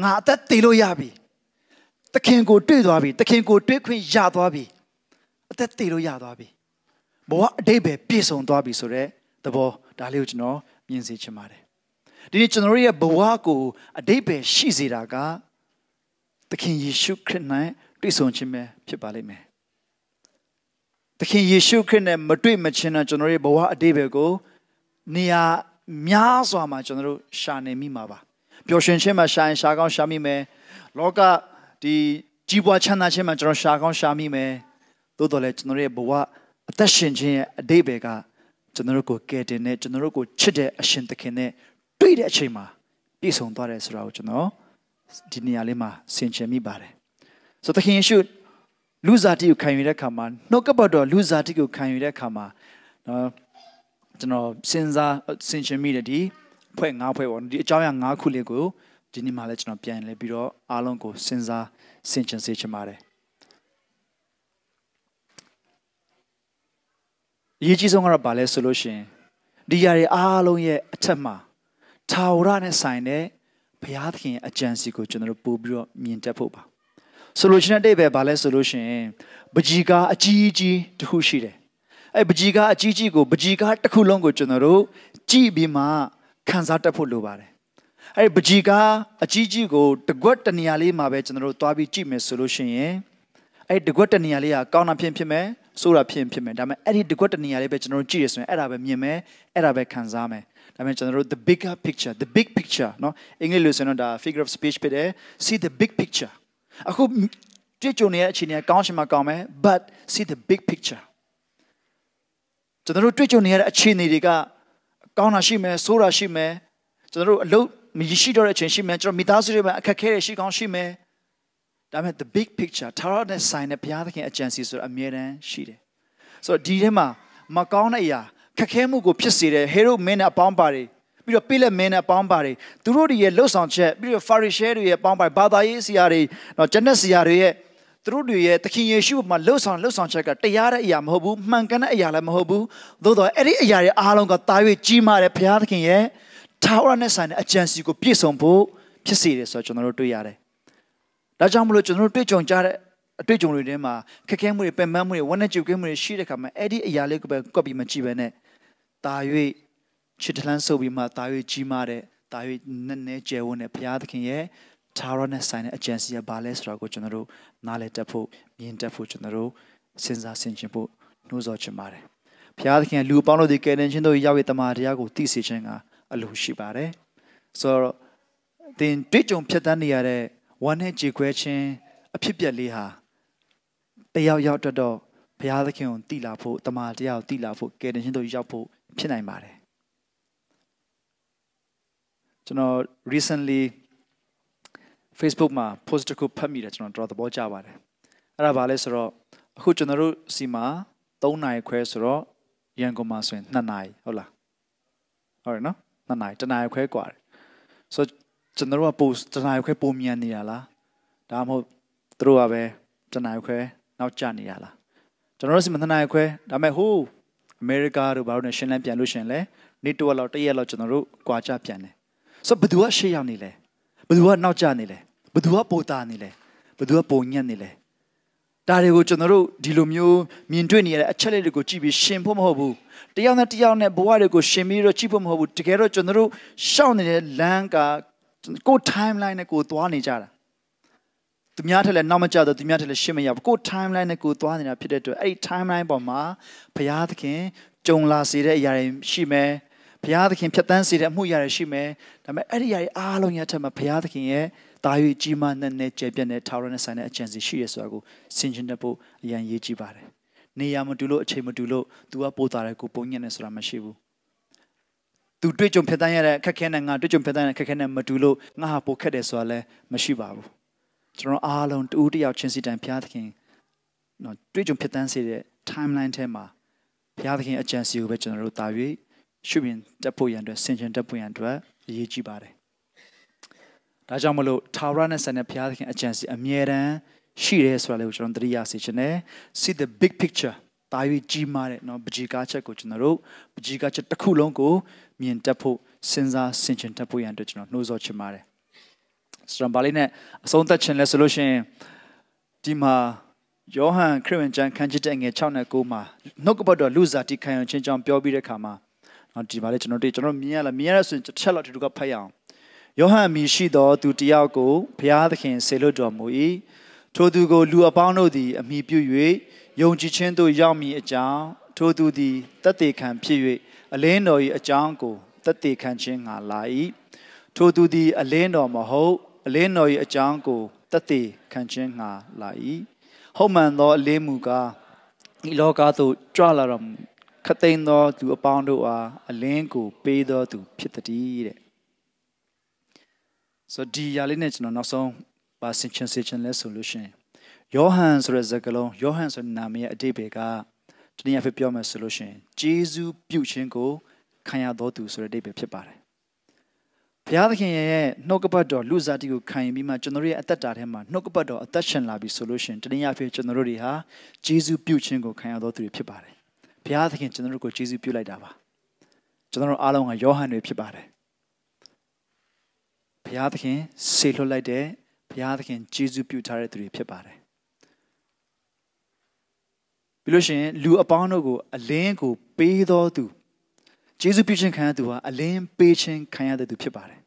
ငါအသက်သေလို့ရပြီသခင်ကိုတွေ့သွားပြီသခင်ကိုတွေ့ခွင့်ရသွားပြီအသက်သေလို့ရသွားပြီဘဝအတိတ်ပဲပြည့်စုံသွားပြီဆိုတော့သဘောဒါလေးကိုကျွန်တော်မြင်စေချင်ပါတယ်ဒီနေ့ကျွန်တော်ရဲ့ဘဝကိုအတိတ်ပဲရှိစေတာကသခင်ယေရှုခရစ်၌တွေ့ဆုံခြင်းပဲဖြစ်ပါလိမ့်မယ်သခင်ယေရှုခရစ်နဲ့မတွေ့မချင်းတော့ကျွန်တော်တို့ဘဝအတိတ်ပဲကိုနေရာများစွာမှာကျွန်တော်တို့ရှာနေမိမှာပါပျော်ရွှင်ခြင်းမှာရှာရင်ရှာကောင်းရှာမိမယ်လောကဒီကြီးပွားချမ်းသာခြင်းမှာကျွန်တော်ရှာကောင်းရှာမိမယ်သို့တော်လည်းကျွန်တော်ရဲ့ဘဝအသက်ရှင်ခြင်းရဲ့အတိတ်ပဲကကျွန်တော်တို့ကိုကယ်တင်တဲ့ကျွန်တော်တို့ကိုချစ်တဲ့အရှင်သခင်နဲ့တွေ့တဲ့အချိန်မှာပြည့်စုံသွားတယ်ဆိုတာကိုကျွန်တော်ဒီနေရာလေးမှာဆင်ခြင်မိပါတယ်ဆိုသခင်ယေရှုလူဇာတိကိုခံယူတဲ့အခါမှာနှုတ်ကပတ်တော်လူဇာတိကိုခံယူတဲ့အခါမှာနော်ကျွန်တော်စဉ်းစားဆင်ခြင်မိတယ်ဒီဖွဲ့၅ဖွဲ့ပေါ့ဒီအကြောင်းအရာ၅ခုလေးကိုဒီနေ့မှလည်းကျွန်တော်ပြန်လဲပြီးတော့အားလုံးကိုစဉ်းစားဆင်ခြင်စေချင်ပါတယ်အရေးကြီးဆုံးကတော့ဗာလဲဆိုလို့ရှင်ဒီຢာတွေအားလုံးရဲ့အထက်မှာ ထာဝရနဲ့ဆိုင်တဲ့ဘုရားသခင်ရဲ့အကြံစီကိုကျွန်တော်တို့ပို့ပြီးတော့မြင်တတ်ဖို့ပါဆိုလိုချင်တဲ့အတိတ်ပဲဘာလဲဆိုလို့ရှိရင်ပကြီကားအကြီးကြီးတစ်ခုရှိတယ်အဲ့ပကြီကားအကြီးကြီးကိုပကြီကားတစ်ခုလုံးကိုကျွန်တော်တို့ကြည့်ပြီးမှခံစားတတ်ဖို့လိုပါတယ်အဲ့ပကြီကားအကြီးကြီးကိုတကွက်တနေရာလေးမှာပဲကျွန်တော်တို့သွားပြီးကြည့်မယ်ဆိုလို့ရှိရင်အဲ့တကွက်တနေရာလေးကကောင်းတာဖြစ်ဖြစ်မယ်ဆိုတာဖြစ်ဖြစ်မယ်ဒါပေမဲ့အဲ့ဒီတကွက်တနေရာလေးပဲကျွန်တော်တို့ကြည့်ရဆိုရင်အဲ့ဒါပဲမြင်မယ်အဲ့ဒါပဲခံစားမယ်ဒါပေမဲ့ကျွန်တော်တို့ the bigger picture the big picture เนาะအင်္ဂလိပ်လိုဆိုရင်တော့ဒါ figure of speech ဖြစ်တယ် see the big picture အခုတွေ့ကြုံရတဲ့အခြေအနေကောင်းရှင်မှာကောင်းမယ် but see the big picture ကျွန်တော်တို့တွေ့ကြုံရတဲ့အခြေအနေတွေက ကောင်းတာရှိမယ်ဆိုးတာရှိမယ်ကျွန်တော်တို့အလုပ်မရှိတော့တဲ့အချိန်ရှိမယ်ကျွန်တော်မိသားစုတွေမှာအခက်အခဲတွေရှိကောင်းရှိမယ်ဒါပေမဲ့ the big picture ထာဝရနဲ့ဆိုင်တဲ့ဘုရားသခင်အကြံစီဆိုတာအမြဲတမ်းရှိတယ်ဆိုတော့ဒီထဲမှာမကောင်းတဲ့အရာခက်ခဲမှုကိုဖြစ်စေတဲ့ hero men အပေါင်းပါတွေပြီးတော့ပေးလက်မင်းနဲ့ပေါင်းပါတယ်သူတို့တွေရဲ့လှုပ်ဆောင်ချက်ပြီးတော့ဖာရီရှဲတွေရဲ့ပေါင်းပါဘာသာရေးဆရာတွေနော်ဂျန်နက်ဆရာတွေရဲ့သူတို့တွေရဲ့သခင်ယေရှုမှာလှုပ်ဆောင်လှုပ်ဆောင်ချက်ကတရားတဲ့အရာမဟုတ်ဘူးမှန်ကန်တဲ့အရာလည်းမဟုတ်ဘူးသို့တော့အဲ့ဒီအရာတွေအားလုံးကတာ၍ကြီးမားတဲ့ဘုရားသခင်ရဲ့ထာဝရနဲ့ဆိုင်တဲ့အကြံစီကိုပြည့်စုံဖို့ဖြစ်စေတယ်ဆိုတော့ကျွန်တော်တို့တွေ့ရတယ်ဒါကြောင့်မလို့ကျွန်တော်တို့တွေ့ကြုံကြတဲ့အတွေ့အကြုံတွေထဲမှာခက်ခဲမှုတွေပင်ပန်းမှုတွေဝမ်းနည်းကြုတ်ခဲမှုတွေရှိတဲ့အခါမှာအဲ့ဒီအရာလေးကိုပဲ copy မကြည့်ပဲနဲ့တာ၍ချစ်တလန်းဆုပ်ပြီးမှတာ၍ကြီးမားတဲ့တာ၍နက်နဲကျယ်ဝန်းတဲ့ဘုရားသခင်ရဲ့သာရနဲ့ဆိုင်တဲ့အကျင့်စီကဘာလဲဆိုတာကိုကျွန်တော်တို့နားလည်တတ်ဖို့မြင်တတ်ဖို့ကျွန်တော်တို့စဉ်းစားဆင်ခြင်ဖို့နှိုးဆော်ချင်ပါတယ်။ဘုရားသခင်လူအပေါင်းတို့ဒီကယ်တင်ခြင်းတို့ရောက်ရဲ့တမန်တရားကိုသိစေခြင်းကအလိုရှိပါတယ်။ဆိုတော့သင်တွေ့ကြုံဖြစ်တတ်နေရတဲ့ဝမ်းနဲ့ကြေခွဲခြင်းအဖြစ်ပြက်လေးဟာတယောက်ယောက်အတွက်တော့ဘုရားသခင်ကိုတည်လာဖို့တမန်တရားကိုတည်လာဖို့ကယ်တင်ခြင်းတို့ရောက်ဖို့ဖြစ်နိုင်ပါတယ်ကျွန်တော် recently Facebook မှာ post တစ်ခုဖတ်မိတယ်ကျွန်တော်တော်သဘောကျပါတယ်အဲ့ဒါဘာလဲဆိုတော့အခုကျွန်တော်တို့စီမှာ3နိုင်ခွဲဆိုတော့ရန်ကုန်မှာဆိုရင်2နိုင်ဟုတ်လားဟုတ်တယ်နော်2နိုင်2နိုင်ခွဲกว่าတယ်ဆိုတော့ကျွန်တော်တို့က post 2နိုင်ခွဲပုံမြန်နေရလားဒါမှမဟုတ်သူတို့ကပဲ2နိုင်ခွဲ နောက်ကျနေရလားကျွန်တော်တို့စီမှာ2နိုင်ခွဲဒါပေမဲ့ဟိုးအမေရိကတို့ဘာလို့လဲရှင်လန်းပြန်လို့ရှင်လဲနေတဝက်လောက်တစ်ရက်လောက်ကျွန်တော်တို့ကွာကြပြန်တယ်ဆိုဘသူကရှေ့ရောက်နေလဲဘသူကနောက်ကျနေလဲဘသူကပိုတာနေလဲဘသူကပုံညက်နေလဲဒါတွေကိုကျွန်တော်တို့ဒီလိုမျိုးမြင်တွေ့နေရတဲ့အချက်လက်တွေကိုကြည့်ပြီးရှင်ဖို့မဟုတ်ဘူးတယောက်နဲ့တယောက်နဲ့ဘဝတွေကိုရှင်ပြီးတော့ကြည့်ဖို့မဟုတ်ဘူးတကယ်တော့ကျွန်တော်တို့ရှောင်နေတဲ့လမ်းကကို timeline နဲ့ကိုသွားနေကြတာသူများထက်လည်းနောက်မကျတော့သူများထက်လည်းရှင်းမရဘူးကို timeline နဲ့ကိုသွားနေတာဖြစ်တဲ့အတွက်အဲ့ဒီ timeline ပေါ်မှာဘုရားသခင်ကြုံလာစေတဲ့အရာတွေရှိမယ်ဘုရားသခင်ဖြတ်တန်းစေတဲ့အမှုရာတွေရှိမယ်ဒါပေမဲ့အဲ့ဒီအရာတွေအားလုံးရထက်မှာဘုရားသခင်ရဲ့တာ၍ကြီးမားနဲ့နဲ့ကျယ်ပြန့်တဲ့ထာဝရနဲ့ဆိုင်တဲ့အကျင့်စီရှိရဆိုတာကိုဆင်ခြင်တတ်ဖို့အရန်ရေးကြည့်ပါတယ်နေရာမတူလို့အချိန်မတူလို့ तू ကပို့တာတဲ့ကိုပုံညံ့နေဆိုတာမရှိဘူး तू တွေ့ကြုံဖြတ်တန်းရတဲ့ခက်ခဲနဲ့ငါတွေ့ကြုံဖြတ်တန်းရတဲ့ခက်ခဲနဲ့မတူလို့ငါဟာပိုခက်တယ်ဆိုတာလည်းမရှိပါဘူးကျွန်တော်အားလုံးတူးတယောက်ချင်းစီတန်ဘုရားသခင်နော်တွေ့ကြုံဖြတ်တန်းစေတဲ့ timeline ထဲမှာဘုရားသခင်အကြံစီကိုပဲကျွန်တော်တို့တာ၍ရှုမြင်တတ်ဖို့ရန်အတွက်ဆင်ခြင်တတ်ဖို့ရန်အတွက်အရေးကြီးပါတယ်။ဒါကြောင့်မလို့ထာဝရနဲ့ဆန်တဲ့ဘုရားသခင်အကြံစီအမြဲတမ်းရှိတယ်ဆိုတာလေးကိုကျွန်တော်သတိရစေချင်တယ်။ See the big picture တာ၍ကြီးမားတဲ့နော်ပကြီကားချက်ကိုကျွန်တော်တို့ပကြီကားချက်တစ်ခုလုံးကိုမြင်တတ်ဖို့စဉ်းစားဆင်ခြင်တတ်ဖို့ရန်အတွက်ကျွန်တော်နှိုးဆော်ချင်ပါတယ်။ဆိုတော့ဗာလိနဲ့အဆုံးသတ်ချင်လဲဆိုလို့ရှိရင်ဒီမှာယောဟန်ခရစ်ဝင်ကျမ်းခန်းကြီးတဲ့ငွေ6နဲ့9မှာနှုတ်ကပတ်တော်လူစားတိခံရခြင်းကြောင့်ပြောပြီးတဲ့အခါမှာနော်ဒီမှာလေကျွန်တော်တို့ကျွန်တော်မြင်ရလားမြင်ရတဲ့ဆိုရင်တစ်ချက်လောက်ဒီလိုကဖတ်ရအောင်ယောဟန်မီရှိသောသူတယောက်ကိုဘုရားသခင်ဆေလွတ်တော်မူ၏ထိုသူကို လူအပေါင်းတို့သည်အမိပြု၍ယုံကြည်ခြင်းသို့ရောက်မည်အကြောင်း ထိုသူသည်တတ်သိခံဖြစ်၍အလင်းတော်၏အကြောင်းကိုတတ်သိခံခြင်းငါလာ၏ထိုသူသည် အလင်းတော်မဟုတ် အလင်းတော်၏အကြောင်းကိုတတ်သိခံခြင်းငါလာ၏ဟုတ်မှန်သောအလင်းမူကားဤလောကသို့ကြွလာတော်ခသိမ်းသောသူအပေါင်းတို့အားအလင်းကို ပေးသောသူဖြစ်သည်တဲ့ဆိုဒီရာလေးနဲ့ကျွန်တော်နောက်ဆုံးပါစင်ချင်စင်ချင်လဲဆိုလို့ရှင်ယောဟန်ဆိုတဲ့ဇာတ်ကလုံးယောဟန်ဆိုတဲ့နာမည်ရဲ့အတိတ်ပဲကတနည်းအားဖြင့်ပြောမယ်ဆိုလို့ရှင်ဂျေဇုပြုခြင်းကိုခံရသောသူဆိုတဲ့အတိတ်ပဲဖြစ်ပါတယ်ဘုရားသခင်ရဲ့နှုတ်ကပတ်တော်လူစားတိကိုခံရင်ပြီးမှကျွန်တော်တို့ရဲ့အသက်တာထဲမှာနှုတ်ကပတ်တော်အသက်ရှင်လာပြီဆိုလို့ရှင်တနည်းအားဖြင့်ကျွန်တော်တို့တွေဟာဂျေဇုပြုခြင်းကိုခံရသောသူတွေဖြစ်ပါတယ်ရားသခင်ကျွန်တော်တို့ကိုယေရှုပြုလိုက်တာပါကျွန်တော်တို့အားလုံးကယောဟန်တွေဖြစ်ပါတယ်ဘုရားသခင်ဆေလွတ်လိုက်တဲ့ဘုရားသခင်ယေရှုပြုထားတဲ့သူတွေဖြစ်ပါတယ်ပြီးလို့ရှိရင် လူအပေါင်းတို့ကို အလင်းကို ပေးသောသူယေရှုပြုခြင်းခံရသူဟာအလင်းပေးခြင်းခံရတဲ့သူဖြစ်ပါတယ်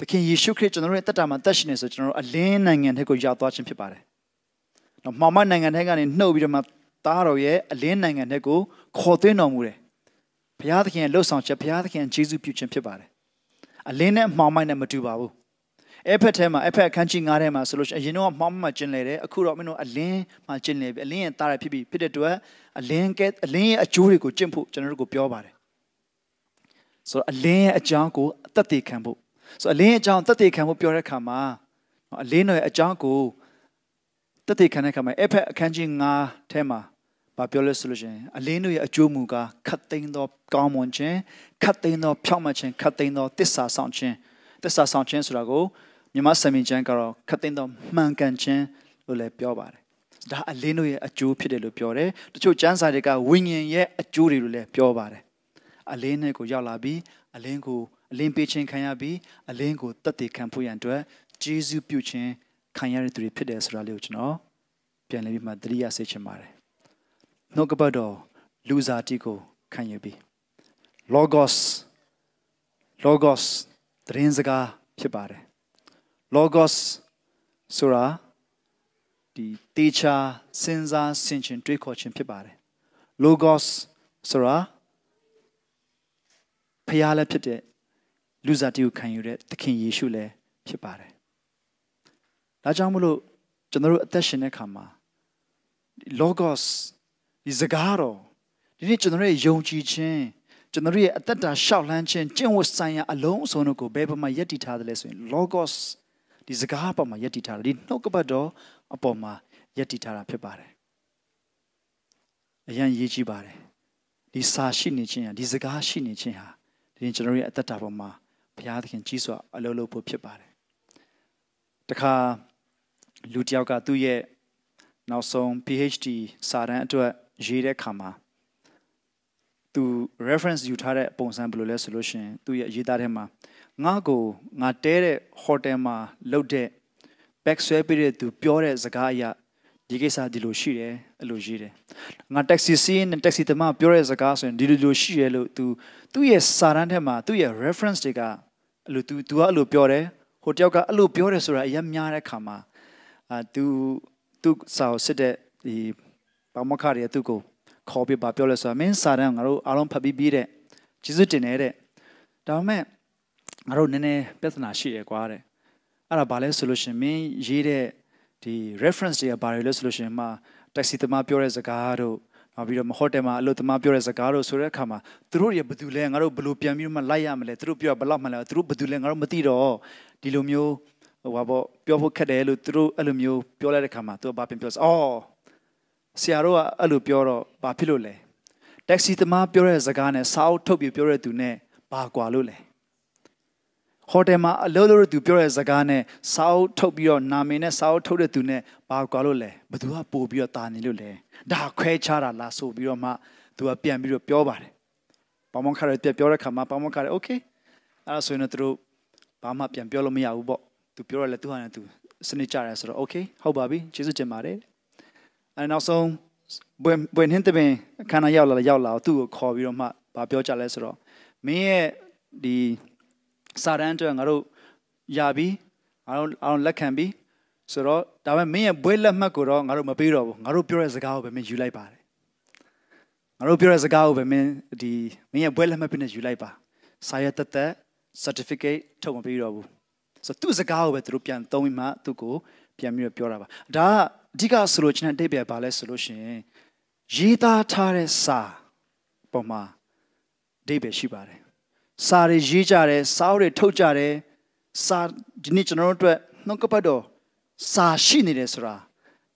သခင်ယေရှုခရစ်ကျွန်တော်တို့ရဲ့တက်တာမှာတက်ရှင်နေဆိုကျွန်တော်တို့အလင်းနိုင်ငံထက်ကိုရောက်သွားခြင်းဖြစ်ပါတယ်။နော်မှောင်မနိုင်ငံထက်ကနေနှုတ်ပြီးတော့မှသားတော်ရဲ့အလင်းနိုင်ငံတဲ့ကိုခေါ်သွင်းတော်မူတယ်။ဘုရားသခင်ရဲ့လှုပ်ဆောင်ချက်ဘုရားသခင်ယေရှုပြုခြင်းဖြစ်ပါတယ်။အလင်းနဲ့မှောင်မိုက်နဲ့မတူပါဘူး။အဲ့ဖက်ထဲမှာအဲ့ဖက်အခန်းကြီး9ထဲမှာဆိုလို့ရှိရင်အရင်တော့မှောင်မိုက်ကျင်လေတယ်အခုတော့မင်းတို့အလင်းမှာကျင်လေပြီအလင်းရဲ့သားရဖြစ်ပြီဖြစ်တဲ့အတွက်အလင်းကဲအလင်းရဲ့အကျိုးတွေကိုကျင့်ဖို့ကျွန်တော်တို့ကိုပြောပါတယ်။ဆိုတော့အလင်းရဲ့အကြောင်းကိုအသက်သေခံဖို့ဆိုတော့အလင်းရဲ့အကြောင်းသက်သေခံဖို့ပြောတဲ့အခါမှာအလင်းရဲ့အကြောင်းကိုသက်သေခံတဲ့အခါမှာအဲ့ဖက်အခန်းကြီး9ထဲမှာဘာပြောလဲဆိုလို့ရှင်အလင်းတို့ရဲ့အကျိုးမူကားခတ်သိမ်းသော ကောင်းမွန်ခြင်းခတ်သိမ်းသော ဖြောင့်မတ်ခြင်းခတ်သိမ်းသော တစ္ဆာဆောင်ခြင်းတစ္ဆာဆောင်ခြင်းဆိုတာကိုမြမဆံမင်းကျမ်းကတော့ခတ်သိမ်းသောမှန်ကန်ခြင်းလို့လည်းပြောပါတယ်ဒါအလင်းတို့ရဲ့အကျိုးဖြစ်တယ်လို့ပြောတယ်တချို့ကျမ်းစာတွေကဝိညာဉ်ရဲ့အကျိုးတွေလို့လည်းပြောပါတယ်အလင်းနဲ့ကိုရောက်လာပြီးအလင်းကိုအလင်းပေးခြင်းခံရပြီးအလင်းကိုတတ်တည်ခံဖို့ရန်အတွက်ဂျေဇုပြုခြင်းခံရတဲ့သူတွေဖြစ်တယ်ဆိုတာလေးကိုကျွန်တော်ပြန်လည်ပြီးမှသတိရစေချင်ပါတယ်နှုတ်ကပတ်တော်လူစားတိကိုခံယူပြီး logos logos တရင်စကားဖြစ်ပါတယ် logos ဆိုတာဒီတေချာစဉ်းစားဆင်ခြင် တွေးခေါ်ခြင်းဖြစ်ပါတယ် logos ဆိုတာဖျားလည်းဖြစ်တဲ့လူစားတိကိုခံယူတဲ့သခင်ယေရှုလည်းဖြစ်ပါတယ်ဒါကြောင့်မလို့ကျွန်တော်တို့အသက်ရှင်တဲ့အခါမှာ logos ဒီစကားတော်ဒီနေ့ကျွန်တော်ရဲ့ယုံကြည်ခြင်းကျွန်တော်ရဲ့အသက်တာရှောက်လန်းခြင်းကျင့်ဝတ်ဆိုင်ရာအလုံးစုံတို့ကိုဘယ်ပေါ်မှာယက်တည်ထားတယ်လဲဆိုရင် logos ဒီစကားပေါ်မှာယက်တည်ထားတယ်ဒီနှုတ်ကပတ်တော်အပေါ်မှာယက်တည်ထားတာဖြစ်ပါတယ်အရန်ရေးကြည့်ပါတယ်ဒီစာရှိနေခြင်းဟာဒီစကားရှိနေခြင်းဟာဒီနေ့ကျွန်တော်ရဲ့အသက်တာပေါ်မှာဘုရားသခင်ကြီးစွာအလုံးလို့ဖို့ဖြစ်ပါတယ်တခါလူတယောက်ကသူ့ရဲ့နောက်ဆုံး PhD စာတမ်းအတွက်ရေးတဲ့ခါမှာသူ reference ယူထားတဲ့ပုံစံဘယ်လိုလဲဆိုလို့ရှင်သူရဲ့ရေးသားထဲမှာငါကိုငါတဲတဲ့ hotel မှာလုပ်တဲ့ back ဆွဲပေးတဲ့သူ ပြောတဲ့စကားအရာဒီကိစ္စဒီလိုရှိတယ်အဲ့လိုရေးတယ်ငါ taxi စီးရင် taxi သမားပြောတဲ့စကားဆိုရင်ဒီလိုလိုရှိတယ်လို့သူသူ့ရဲ့စာတမ်းထဲမှာသူ့ရဲ့ reference တွေကအဲ့လို तू तू ကအဲ့လိုပြောတယ်ဟိုတယောက်ကအဲ့လိုပြောတယ်ဆိုတာအရင်များတဲ့ခါမှာအာ तू သူ့စာကိုစစ်တဲ့ဒီဘာမခရရသူ့ကိုခေါ်ပြပါပြောလဲဆိုတာမင်းစာတန်ငါတို့အားလုံးဖတ်ပြီးပြီးတဲ့ဂျေဇုတင်နေတဲ့ဒါပေမဲ့ငါတို့နည်းနည်းပြဿနာရှိရကွာတဲ့အဲ့ဒါဘာလဲဆိုလို့ရှင်မင်းရေးတဲ့ဒီ reference တွေကဘာတွေလဲဆိုလို့ရှင်မှာတက္ကစီသမားပြောတဲ့စကားတို့နောက်ပြီးတော့ဟိုတယ်မှာအလုပ်သမားပြောတဲ့စကားတို့ဆိုတဲ့အခါမှာသူတို့တွေဘယ်သူလဲငါတို့ဘယ်လိုပြန်ပြီးမှလိုက်ရမလဲသူတို့ပြောဘယ်လောက်မှလဲသူတို့ဘယ်သူလဲငါတို့မသိတော့ဒီလိုမျိုးဟိုပါပေါ့ပြောဖို့ခက်တယ်လို့သူတို့အဲ့လိုမျိုးပြောလိုက်တဲ့အခါမှာသူကဘာပြန်ပြောစအော်ဆရာတို့ကအဲ့လိုပြောတော့ဘာဖြစ်လို့လဲတက္ကစီသမားပြောတဲ့စကားနဲ့စာအုပ်ထုတ်ပြီးပြောတဲ့သူနဲ့ဘာကွာလို့လဲဟိုတယ်မှာအလုပ်လုပ်တဲ့သူပြောတဲ့စကားနဲ့စာအုပ်ထုတ်ပြီးတော့နာမည်နဲ့စာအုပ်ထုတ်တဲ့သူနဲ့ဘာကွာလို့လဲဘသူကပို့ပြီးတော့တာနေလို့လဲဒါခွဲခြားတာလားဆိုပြီးတော့မှသူကပြန်ပြီးတော့ပြောပါတယ်ဘာမောင်ခါရပြပြောတဲ့ခါမှာဘာမောင်ခါရ okay အဲ့ဒါဆိုရင်တော့သူတို့ဘာမှပြန်ပြောလို့မရဘူးပေါ့သူပြောရလဲသူဟာနဲ့သူစနစ်ကြရဲဆိုတော့ okay ဟုတ်ပါပြီကျေးဇူးတင်ပါတယ်အဲနောက်ဆုံးဘွင်ဘွင်ဟင်းတပင်အခမ်းအနားရောက်လာရောက်လာသူ့ကိုခေါ်ပြီးတော့မှဗာပြောကြလဲဆိုတော့မင်းရဲ့ဒီစာတန်းအတွက်ငါတို့ရပြီငါတို့အောင်လက်ခံပြီဆိုတော့ဒါပေမဲ့မင်းရဲ့ဘွဲလက်မှတ်ကိုတော့ငါတို့မပေးတော့ဘူးငါတို့ပြောတဲ့စကားကိုပဲမင်းယူလိုက်ပါတယ်ငါတို့ပြောတဲ့စကားကိုပဲမင်းဒီမင်းရဲ့ဘွဲလက်မှတ်ပြနေယူလိုက်ပါစာရသက်သက် certificate ထုတ်မပေးတော့ဘူးဆိုတော့သူ့စကားကိုပဲသူတို့ပြန်သုံးပြီးမှသူ့ကိုပြန်ပြီးတော့ပြောတာပါဒါကအဓိကဆိုလို့ကျွန်တော်တိတ်ပြပါလဲဆိုလို့ရှိရင်ရေးသားထားတဲ့စာပေါ်မှာအဓိပ္ပာယ်ရှိပါတယ်စာတွေရေးကြတယ်စာအုပ်တွေထုတ်ကြတယ်စာဒီနေ့ကျွန်တော်တို့အတွက်နှုတ်ကပတ်တော်စာရှိနေတယ်ဆိုတာ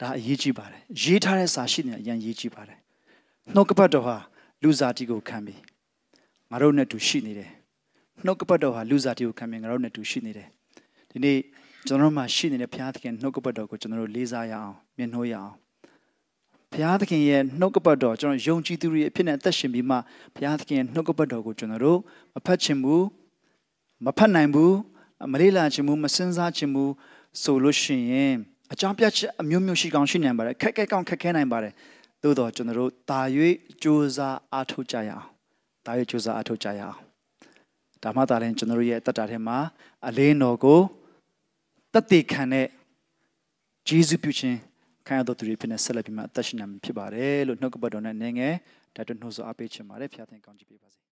ဒါအရေးကြီးပါတယ်ရေးထားတဲ့စာရှိနေအရင်ရေးကြီးပါတယ်နှုတ်ကပတ်တော်ဟာလူစားတီကို ခံပြီးငါတို့နဲ့တူရှိနေတယ်နှုတ်ကပတ်တော်ဟာလူစားတီကိုခံပြီးငါတို့နဲ့တူရှိနေတယ်ဒီနေ့ကျွန်တော်မှာရှိနေတဲ့ဘုရားသခင်နှုတ်ကပတ်တော်ကိုကျွန်တော်တို့လေးစားရအောင်မျက်နှိုးရအောင်ဘုရားသခင်ရဲ့နှုတ်ကပတ်တော်ကျွန်တော်ယုံကြည်သူတွေအဖြစ်နဲ့အသက်ရှင်ပြီးမှဘုရားသခင်ရဲ့နှုတ်ကပတ်တော်ကိုကျွန်တော်တို့မဖတ်ချင်ဘူးမဖတ်နိုင်ဘူးမလေးလာချင်ဘူးမစင်စားချင်ဘူးဆိုလို့ရှိရင်အကြောင်းပြချက်အမျိုးမျိုးရှိကောင်းရှိနိုင်ပါတယ်ခက်ခဲကောင်းခက်ခဲနိုင်ပါတယ်သို့တော့ကျွန်တော်တို့တာ၍စူးစမ်းအားထုတ်ကြရအောင်တာ၍စူးစမ်းအားထုတ်ကြရအောင်ဒါမှသာလျှင်ကျွန်တော်တို့ရဲ့အတ္တထဲမှာအလင်းတော်ကိုတတ်သိခံတဲ့ဂျေဇုပြုခြင်းခံရတော်သူတွေဖြစ်နေဆက်လက်ပြီးမှအသက်ရှင်နိုင်မှာဖြစ်ပါတယ်လို့နှုတ်ကပတ်တော်နဲ့နိုင်ငံဒါတို့နှုတ်ဆော်အားပေးချင်ပါတယ်ဖခင်ကောင်းချီးပေးပါစေ